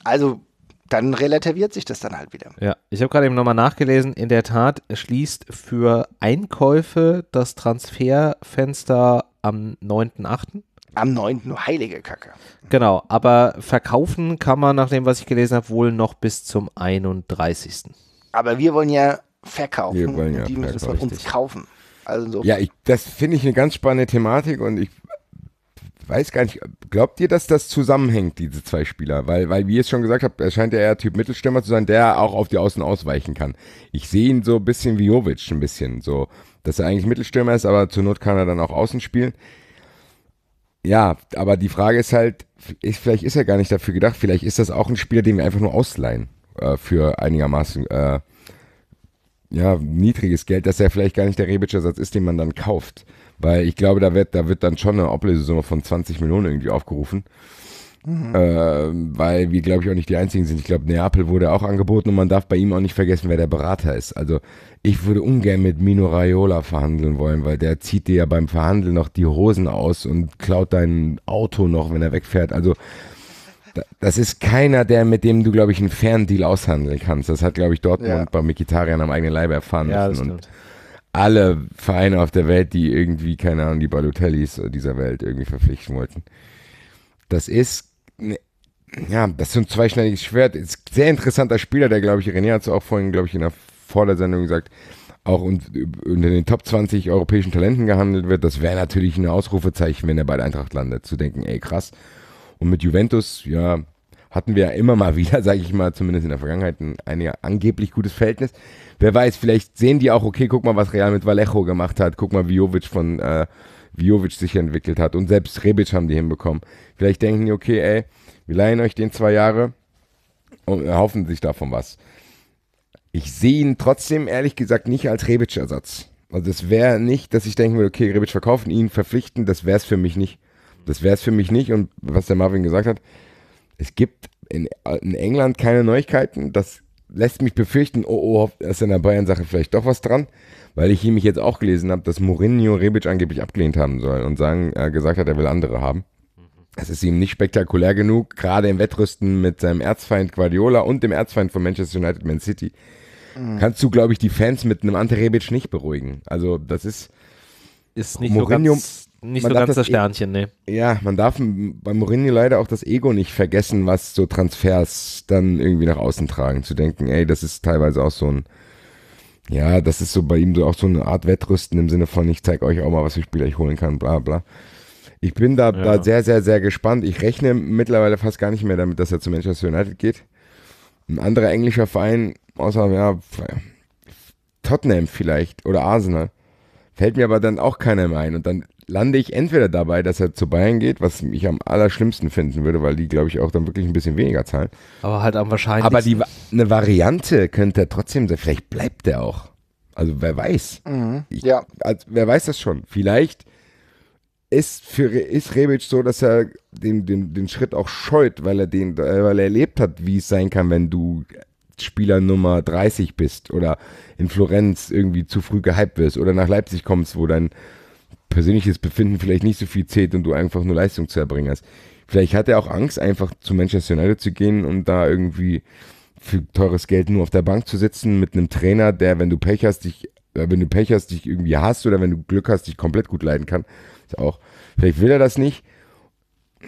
Also dann relativiert sich das dann halt wieder. Ja, ich habe gerade eben nochmal nachgelesen. In der Tat schließt für Einkäufe das Transferfenster am 9.8. Am 9. Heilige Kacke. Genau, aber verkaufen kann man, nach dem, was ich gelesen habe, wohl noch bis zum 31. Aber wir wollen ja verkaufen. Wir wollen ja die verkaufen, müssen uns kaufen. Also so. Ja, ich, das finde ich eine ganz spannende Thematik und ich weiß gar nicht, glaubt ihr, dass das zusammenhängt, diese zwei Spieler? Weil, weil wie ich es schon gesagt habe, er scheint ja eher Typ Mittelstürmer zu sein, der auch auf die Außen ausweichen kann. Ich sehe ihn so ein bisschen wie Jovic, ein bisschen so, dass er eigentlich Mittelstürmer ist, aber zur Not kann er dann auch Außen spielen. Ja, aber die Frage ist halt, vielleicht ist er gar nicht dafür gedacht, vielleicht ist das auch ein Spieler, den wir einfach nur ausleihen äh, für einigermaßen äh, ja, niedriges Geld, dass er vielleicht gar nicht der Rebic-Ersatz ist, den man dann kauft. Weil ich glaube, da wird, da wird dann schon eine Ablösesumme von 20 Millionen irgendwie aufgerufen. Mhm. Äh, weil wir, glaube ich, auch nicht die Einzigen sind. Ich glaube, Neapel wurde auch angeboten und man darf bei ihm auch nicht vergessen, wer der Berater ist. Also ich würde ungern mit Mino Raiola verhandeln wollen, weil der zieht dir ja beim Verhandeln noch die Hosen aus und klaut dein Auto noch, wenn er wegfährt. Also das ist keiner, der mit dem du, glaube ich, einen Ferndeal aushandeln kannst. Das hat, glaube ich, Dortmund ja. bei Mikitarian am eigenen Leib erfahren ja, müssen. Das stimmt alle Vereine auf der Welt, die irgendwie, keine Ahnung, die Balotellis dieser Welt irgendwie verpflichten wollten. Das ist, ne, ja, das ist ein zweischneidiges Schwert. Ist ein sehr interessanter Spieler, der, glaube ich, René hat es auch vorhin, glaube ich, in der Vordersendung gesagt, auch unter den Top 20 europäischen Talenten gehandelt wird. Das wäre natürlich ein Ausrufezeichen, wenn er bei der Eintracht landet, zu denken, ey, krass. Und mit Juventus, ja, hatten wir ja immer mal wieder, sage ich mal, zumindest in der Vergangenheit, ein, ein angeblich gutes Verhältnis. Wer weiß, vielleicht sehen die auch, okay, guck mal, was Real mit Vallejo gemacht hat, guck mal, wie Jovic von äh, wie Jovic sich entwickelt hat und selbst Rebic haben die hinbekommen. Vielleicht denken die, okay, ey, wir leihen euch den zwei Jahre und erhoffen sich davon was. Ich sehe ihn trotzdem ehrlich gesagt nicht als Rebic-Ersatz. Also es wäre nicht, dass ich denken würde, okay, Rebic verkaufen, ihn verpflichten, das wäre es für mich nicht. Das wäre es für mich nicht und was der Marvin gesagt hat, es gibt in, in England keine Neuigkeiten. Das lässt mich befürchten, oh, oh, ist in der Bayern-Sache vielleicht doch was dran, weil ich hier mich jetzt auch gelesen habe, dass Mourinho Rebic angeblich abgelehnt haben soll und sagen, äh, gesagt hat, er will andere haben. Es ist ihm nicht spektakulär genug, gerade im Wettrüsten mit seinem Erzfeind Guardiola und dem Erzfeind von Manchester United, Man City. Kannst du, glaube ich, die Fans mit einem Ante Rebic nicht beruhigen. Also, das ist. Ist nicht Mourinho, nur ganz nicht man so ganz das, e- Sternchen, ne. Ja, man darf bei Mourinho leider auch das Ego nicht vergessen, was so Transfers dann irgendwie nach außen tragen. Zu denken, ey, das ist teilweise auch so ein, ja, das ist so bei ihm so auch so eine Art Wettrüsten im Sinne von, ich zeig euch auch mal, was für Spieler ich holen kann, bla bla. Ich bin da, ja. da sehr, sehr, sehr gespannt. Ich rechne mittlerweile fast gar nicht mehr damit, dass er zu Manchester United geht. Ein anderer englischer Verein, außer ja, Tottenham vielleicht oder Arsenal, fällt mir aber dann auch keiner mehr ein. Und dann lande ich entweder dabei, dass er zu Bayern geht, was ich am allerschlimmsten finden würde, weil die, glaube ich, auch dann wirklich ein bisschen weniger zahlen. Aber halt am wahrscheinlichsten. Aber die, eine Variante könnte er trotzdem sein. Vielleicht bleibt er auch. Also wer weiß. Mhm. Ich, ja. Also, wer weiß das schon. Vielleicht ist, für, ist Rebic so, dass er den, den, den Schritt auch scheut, weil er, den, weil er erlebt hat, wie es sein kann, wenn du Spieler Nummer 30 bist oder in Florenz irgendwie zu früh gehypt wirst oder nach Leipzig kommst, wo dein persönliches Befinden vielleicht nicht so viel zählt und du einfach nur Leistung zu erbringen hast. Vielleicht hat er auch Angst, einfach zu Manchester United zu gehen und da irgendwie für teures Geld nur auf der Bank zu sitzen mit einem Trainer, der, wenn du Pech hast, dich, äh, wenn du Pech hast, dich irgendwie hasst oder wenn du Glück hast, dich komplett gut leiden kann. Ist auch, vielleicht will er das nicht.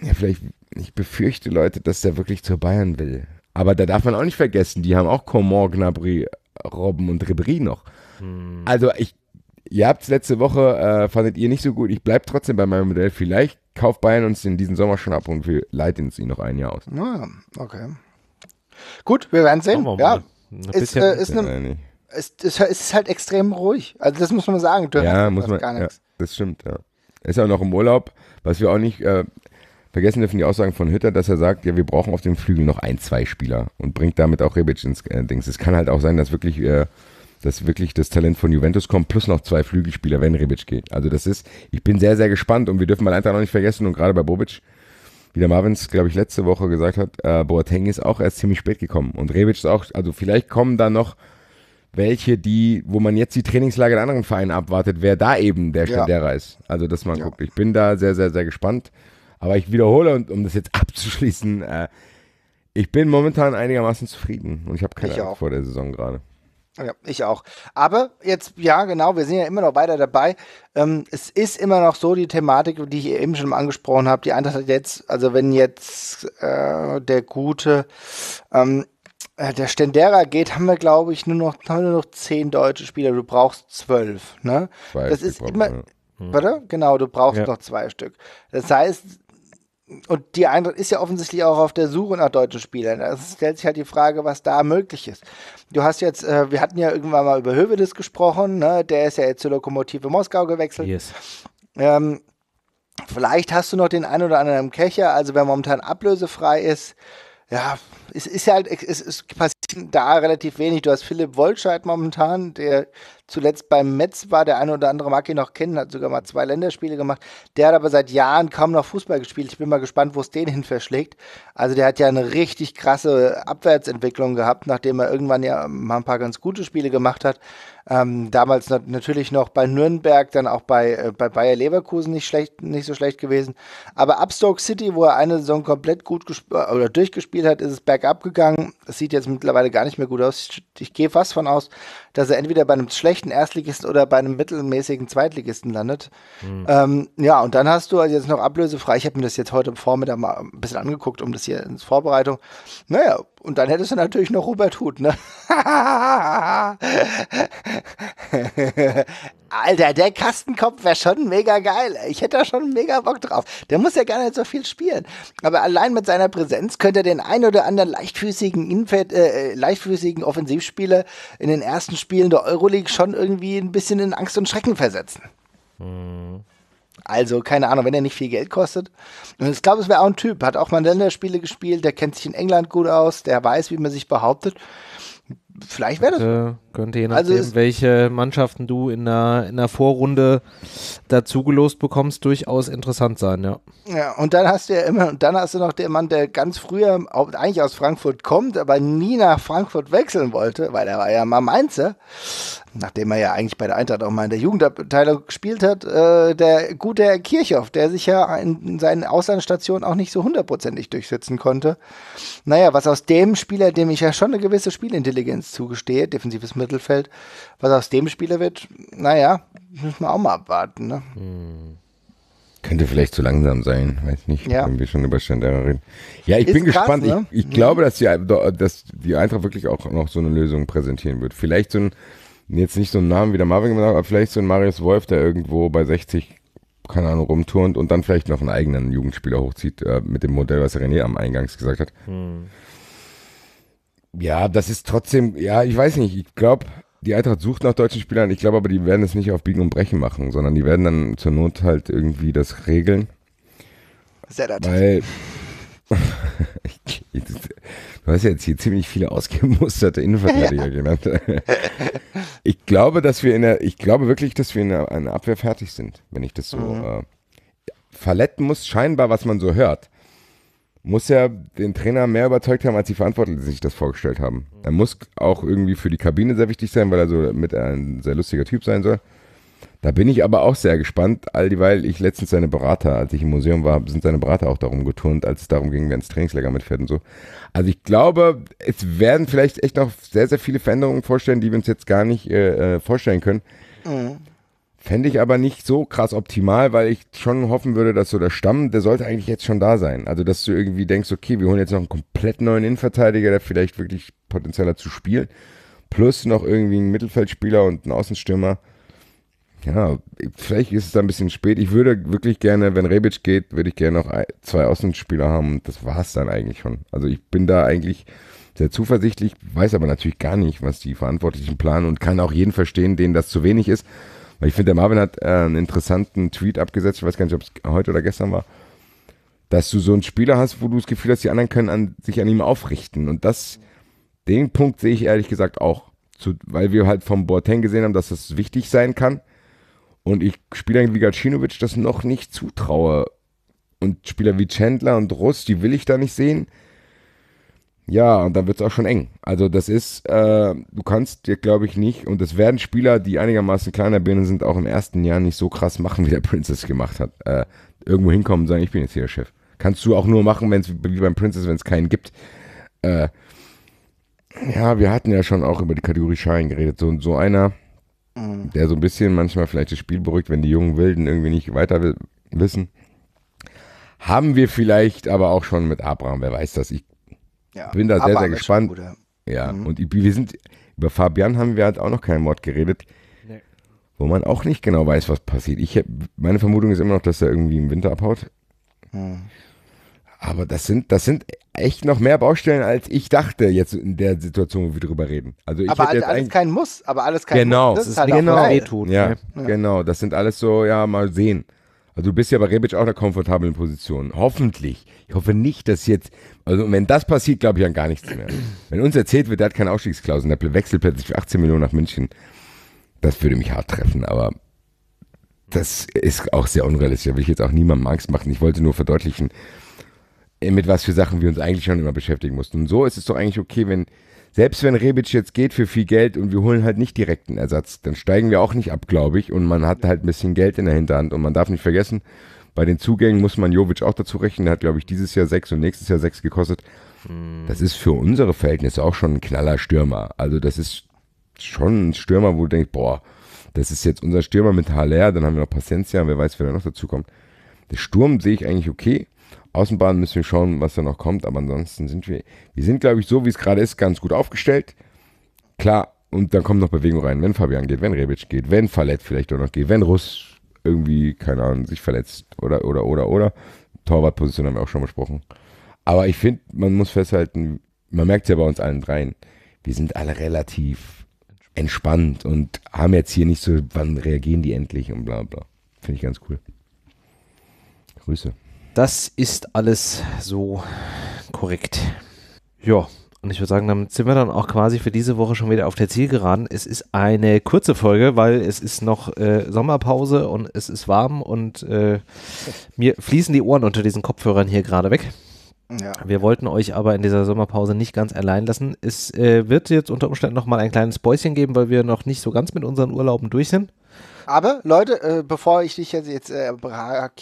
Ja, vielleicht, ich befürchte, Leute, dass er wirklich zur Bayern will. Aber da darf man auch nicht vergessen, die haben auch Coman, Gnabry, Robben und Ribéry noch. Hm. Also ich Ihr habt es letzte Woche, äh, fandet ihr nicht so gut. Ich bleibe trotzdem bei meinem Modell. Vielleicht kauft Bayern uns in diesem Sommer schon ab und wir leiten es ihn noch ein Jahr aus. Ah, okay. Gut, wir werden sehen. Wir ja. Ist, äh, ist, ne, ist, ist, ist, halt extrem ruhig. Also das muss man sagen. Dürren ja, muss man. Ja, das stimmt, ja. Ist ja noch im Urlaub, was wir auch nicht äh, vergessen dürfen, die Aussagen von Hütter, dass er sagt, ja, wir brauchen auf dem Flügel noch ein, zwei Spieler und bringt damit auch Rebic ins äh, Dings. Es kann halt auch sein, dass wirklich äh, dass wirklich das Talent von Juventus kommt, plus noch zwei Flügelspieler, wenn Rebic geht. Also das ist, ich bin sehr, sehr gespannt und wir dürfen mal einfach noch nicht vergessen und gerade bei Bobic, wie der Marvins, glaube ich, letzte Woche gesagt hat, äh, Boateng ist auch erst ziemlich spät gekommen und Rebic ist auch, also vielleicht kommen da noch welche, die, wo man jetzt die Trainingslage der anderen Vereine abwartet, wer da eben der ja. Ständerer ist. Also, dass man ja. guckt. Ich bin da sehr, sehr, sehr gespannt. Aber ich wiederhole, und um das jetzt abzuschließen, äh, ich bin momentan einigermaßen zufrieden und ich habe keine ich Angst auch. vor der Saison gerade. Ja, ich auch. Aber jetzt, ja, genau, wir sind ja immer noch weiter dabei. Ähm, es ist immer noch so die Thematik, die ich eben schon angesprochen habe. Die Eintracht hat jetzt, also wenn jetzt äh, der gute, ähm, äh, der Stendera geht, haben wir, glaube ich, nur noch, haben nur noch zehn deutsche Spieler. Du brauchst zwölf. Ne? das ist immer. Mhm. Warte, genau, du brauchst ja. noch zwei Stück. Das heißt, und die Eintracht ist ja offensichtlich auch auf der Suche nach deutschen Spielern. Also es stellt sich halt die Frage, was da möglich ist. Du hast jetzt, äh, wir hatten ja irgendwann mal über Hövedes gesprochen, ne? der ist ja jetzt zur Lokomotive Moskau gewechselt. Yes. Ähm, vielleicht hast du noch den einen oder anderen im Kecher, also wer momentan ablösefrei ist, ja, es ist ja halt, es, es passiert da relativ wenig. Du hast Philipp Wollscheid momentan, der zuletzt beim Metz war, der eine oder andere mag ihn noch kennen, hat sogar mal zwei Länderspiele gemacht. Der hat aber seit Jahren kaum noch Fußball gespielt. Ich bin mal gespannt, wo es den hin verschlägt. Also der hat ja eine richtig krasse Abwärtsentwicklung gehabt, nachdem er irgendwann ja mal ein paar ganz gute Spiele gemacht hat. Ähm, damals natürlich noch bei Nürnberg, dann auch bei, äh, bei Bayer Leverkusen nicht, schlecht, nicht so schlecht gewesen. Aber ab Stoke City, wo er eine Saison komplett gut äh, oder durchgespielt hat, ist es bergab gegangen. Das sieht jetzt mittlerweile gar nicht mehr gut aus. Ich, ich gehe fast von aus, dass er entweder bei einem schlechten schlechten Erstligisten oder bei einem mittelmäßigen Zweitligisten landet. Mhm. Ähm, ja, und dann hast du also jetzt noch ablösefrei. Ich habe mir das jetzt heute im Vormittag mal ein bisschen angeguckt, um das hier in Vorbereitung. Naja, und dann hättest du natürlich noch Robert Hut, ne? Alter, der Kastenkopf wäre schon mega geil. Ich hätte da schon mega Bock drauf. Der muss ja gar nicht so viel spielen. Aber allein mit seiner Präsenz könnte er den ein oder anderen leichtfüßigen, Inver äh, äh, leichtfüßigen Offensivspieler in den ersten Spielen der Euroleague schon irgendwie ein bisschen in Angst und Schrecken versetzen. Mhm. Also, keine Ahnung, wenn er nicht viel Geld kostet. Und ich glaube, es wäre auch ein Typ, hat auch mal Länderspiele gespielt, der kennt sich in England gut aus, der weiß, wie man sich behauptet. Vielleicht wäre das. Könnte je also nachdem, also welche Mannschaften du in der, in der Vorrunde dazu gelost bekommst, durchaus interessant sein, ja. Ja, und dann hast du ja immer, dann hast du noch den Mann, der ganz früher eigentlich aus Frankfurt kommt, aber nie nach Frankfurt wechseln wollte, weil er war ja mal Mainzer, nachdem er ja eigentlich bei der Eintracht auch mal in der Jugendabteilung gespielt hat, äh, der gute Herr Kirchhoff, der sich ja in seinen Auslandsstationen auch nicht so hundertprozentig durchsetzen konnte. Naja, was aus dem Spieler, dem ich ja schon eine gewisse Spielintelligenz 1 zugestehe, defensives Mittelfeld. Was aus dem Spieler wird, naja, müssen wir auch mal abwarten. Ne? Hm. Könnte vielleicht zu langsam sein, weiß nicht, ja. wenn wir schon über Standard reden. Ja, ich Ist bin krass, gespannt. Ne? Ich, ich mhm. glaube, dass die, dass die Eintracht wirklich auch noch so eine Lösung präsentieren wird. Vielleicht so ein, jetzt nicht so einen Namen wie der Marvin gemacht, aber vielleicht so ein Marius Wolf, der irgendwo bei 60, keine Ahnung, rumturnt und dann vielleicht noch einen eigenen Jugendspieler hochzieht, äh, mit dem Modell, was René am Eingangs gesagt hat. Mhm. Ja, das ist trotzdem, ja, ich weiß nicht, ich glaube, die Eintracht sucht nach deutschen Spielern, ich glaube aber, die werden es nicht auf Biegen und Brechen machen, sondern die werden dann zur Not halt irgendwie das regeln. Sedat. Weil, du hast ja jetzt hier ziemlich viele ausgemusterte Innenverteidiger ja. genannt. Ich glaube, dass wir in der, ich glaube wirklich, dass wir in einer Abwehr fertig sind, wenn ich das so. Mhm. Äh, Verletten muss scheinbar, was man so hört muss ja den Trainer mehr überzeugt haben, als die Verantwortlichen sich das vorgestellt haben. Er muss auch irgendwie für die Kabine sehr wichtig sein, weil er so mit ein sehr lustiger Typ sein soll. Da bin ich aber auch sehr gespannt, all dieweil ich letztens seine Berater, als ich im Museum war, sind seine Berater auch darum geturnt, als es darum ging, wer ins Trainingslager mitfährt und so. Also ich glaube, es werden vielleicht echt noch sehr, sehr viele Veränderungen vorstellen, die wir uns jetzt gar nicht äh, äh vorstellen können. Mhm. Fände ich aber nicht so krass optimal, weil ich schon hoffen würde, dass so der Stamm, der sollte eigentlich jetzt schon da sein. Also, dass du irgendwie denkst, okay, wir holen jetzt noch einen komplett neuen Innenverteidiger, der vielleicht wirklich potenzieller zu spielen, plus noch irgendwie einen Mittelfeldspieler und einen Außenstürmer. Ja, vielleicht ist es da ein bisschen spät. Ich würde wirklich gerne, wenn Rebic geht, würde ich gerne noch zwei Außenspieler haben das war es dann eigentlich schon. Also, ich bin da eigentlich sehr zuversichtlich, weiß aber natürlich gar nicht, was die Verantwortlichen planen und kann auch jeden verstehen, denen das zu wenig ist. Weil ich finde, der Marvin hat äh, einen interessanten Tweet abgesetzt, ich weiß gar nicht, ob es heute oder gestern war, dass du so einen Spieler hast, wo du das Gefühl hast, die anderen können an, sich an ihm aufrichten. Und das, den Punkt sehe ich ehrlich gesagt auch. Zu, weil wir halt vom Boateng gesehen haben, dass das wichtig sein kann. Und ich Spieler wie Gacinovic das noch nicht zutraue. Und Spieler wie Chandler und Russ, die will ich da nicht sehen. Ja, und dann wird es auch schon eng. Also das ist, äh, du kannst dir, glaube ich, nicht, und das werden Spieler, die einigermaßen kleiner Birnen sind, auch im ersten Jahr nicht so krass machen, wie der Princess gemacht hat. Äh, irgendwo hinkommen und sagen, ich bin jetzt hier der Chef. Kannst du auch nur machen, wenn es, wie beim Princess, wenn es keinen gibt. Äh, ja, wir hatten ja schon auch über die Kategorie Schein geredet. So, so einer, mhm. der so ein bisschen manchmal vielleicht das Spiel beruhigt, wenn die jungen Wilden irgendwie nicht weiter wissen. Haben wir vielleicht aber auch schon mit Abraham, wer weiß das. Ich ja. Bin da sehr, sehr gespannt. Ja, mhm. und wir sind, über Fabian haben wir halt auch noch kein Wort geredet, nee. wo man auch nicht genau weiß, was passiert. Ich, meine Vermutung ist immer noch, dass er irgendwie im Winter abhaut. Mhm. Aber das sind, das sind echt noch mehr Baustellen, als ich dachte, jetzt in der Situation, wo wir drüber reden. Also ich aber alles, alles kein Muss, aber alles kein genau. Muss. Das, das ist genau. halt genau. wehtut. Ja, ne? ja, genau. Das sind alles so, ja, mal sehen. Also du bist ja bei Rebic auch in einer komfortablen Position. Hoffentlich. Ich hoffe nicht, dass jetzt, also wenn das passiert, glaube ich an gar nichts mehr. Wenn uns erzählt wird, der hat keine Ausstiegsklausel, der wechselt plötzlich für 18 Millionen nach München, das würde mich hart treffen, aber das ist auch sehr unrealistisch. Da will ich jetzt auch niemandem Angst machen. Ich wollte nur verdeutlichen, äh, mit was für Sachen wir uns eigentlich schon immer beschäftigen mussten. Und so ist es doch eigentlich okay, wenn selbst wenn Rebic jetzt geht für viel Geld und wir holen halt nicht direkten Ersatz, dann steigen wir auch nicht ab, glaube ich. Und man hat halt ein bisschen Geld in der Hinterhand. Und man darf nicht vergessen, bei den Zugängen muss man Jovic auch dazu rechnen. Der hat, glaube ich, dieses Jahr sechs und nächstes Jahr sechs gekostet. Hm. Das ist für unsere Verhältnisse auch schon ein knaller Stürmer. Also das ist schon ein Stürmer, wo du denkst, boah, das ist jetzt unser Stürmer mit Haller, dann haben wir noch Paciencia, wer weiß, wer da noch dazu kommt. Der Sturm sehe ich eigentlich okay. Außenbahn müssen wir schauen, was da noch kommt, aber ansonsten sind wir, wir sind, glaube ich, so wie es gerade ist, ganz gut aufgestellt. Klar, und dann kommt noch Bewegung rein, wenn Fabian geht, wenn Rebic geht, wenn Fallett vielleicht auch noch geht, wenn Russ irgendwie, keine Ahnung, sich verletzt oder, oder, oder, oder. Torwartposition haben wir auch schon besprochen. Aber ich finde, man muss festhalten, man merkt es ja bei uns allen dreien, wir sind alle relativ entspannt und haben jetzt hier nicht so, wann reagieren die endlich und bla bla. Finde ich ganz cool. Grüße. Das ist alles so korrekt. Ja, und ich würde sagen, damit sind wir dann auch quasi für diese Woche schon wieder auf der Zielgeraden. Es ist eine kurze Folge, weil es ist noch äh, Sommerpause und es ist warm und äh, mir fließen die Ohren unter diesen Kopfhörern hier gerade weg. Ja. Wir wollten euch aber in dieser Sommerpause nicht ganz allein lassen. Es äh, wird jetzt unter Umständen nochmal ein kleines Bäuschen geben, weil wir noch nicht so ganz mit unseren Urlauben durch sind. Aber Leute, äh, bevor ich dich jetzt, jetzt äh,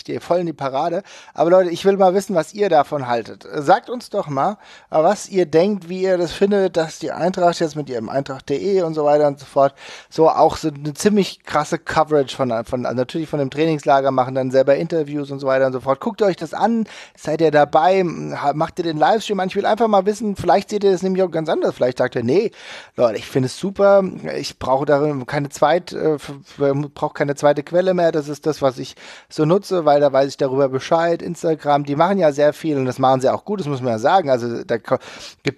dir voll in die Parade, aber Leute, ich will mal wissen, was ihr davon haltet. Äh, sagt uns doch mal, äh, was ihr denkt, wie ihr das findet, dass die Eintracht jetzt mit ihrem Eintracht.de und so weiter und so fort so auch so eine ziemlich krasse Coverage von, von also natürlich von dem Trainingslager machen, dann selber Interviews und so weiter und so fort. Guckt euch das an, seid ihr dabei, macht ihr den Livestream an. Ich will einfach mal wissen, vielleicht seht ihr das nämlich auch ganz anders. Vielleicht sagt ihr, nee, Leute, ich finde es super, ich brauche darin keine Zeit, äh, für, für, brauche keine zweite Quelle mehr. Das ist das, was ich so nutze, weil da weiß ich darüber Bescheid. Instagram, die machen ja sehr viel und das machen sie auch gut, das muss man ja sagen. Also da gibt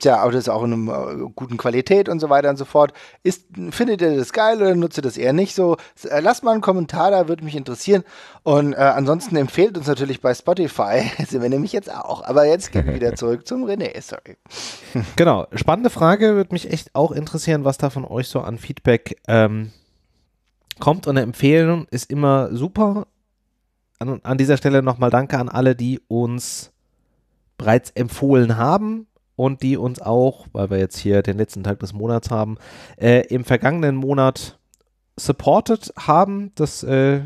es ja Autos auch in einer äh, guten Qualität und so weiter und so fort. Ist, findet ihr das geil oder nutzt ihr das eher nicht so? Äh, lasst mal einen Kommentar da, würde mich interessieren. Und äh, ansonsten empfehlt uns natürlich bei Spotify, sind wir nämlich jetzt auch. Aber jetzt gehen wir wieder zurück zum René, sorry. genau, spannende Frage, würde mich echt auch interessieren, was da von euch so an Feedback ähm, kommt und empfehlen, ist immer super. An, an dieser Stelle nochmal Danke an alle, die uns bereits empfohlen haben und die uns auch, weil wir jetzt hier den letzten Tag des Monats haben, äh, im vergangenen Monat supported haben. Das äh,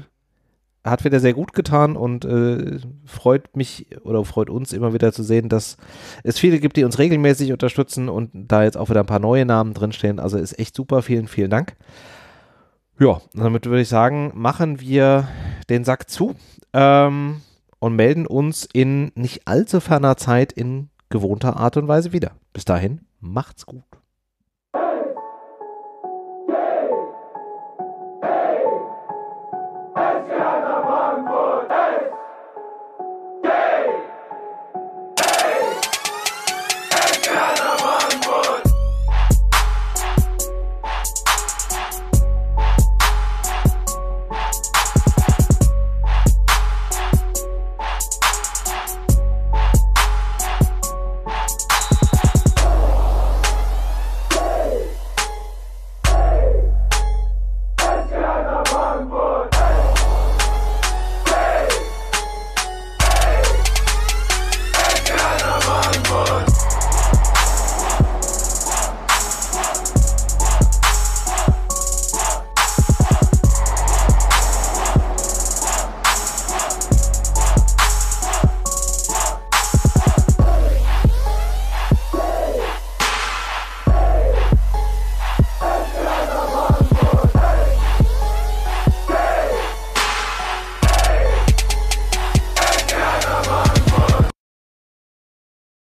hat wieder sehr gut getan und äh, freut mich oder freut uns immer wieder zu sehen, dass es viele gibt, die uns regelmäßig unterstützen und da jetzt auch wieder ein paar neue Namen drinstehen. Also ist echt super. Vielen, vielen Dank. Ja, damit würde ich sagen, machen wir den Sack zu ähm, und melden uns in nicht allzu ferner Zeit in gewohnter Art und Weise wieder. Bis dahin, macht's gut.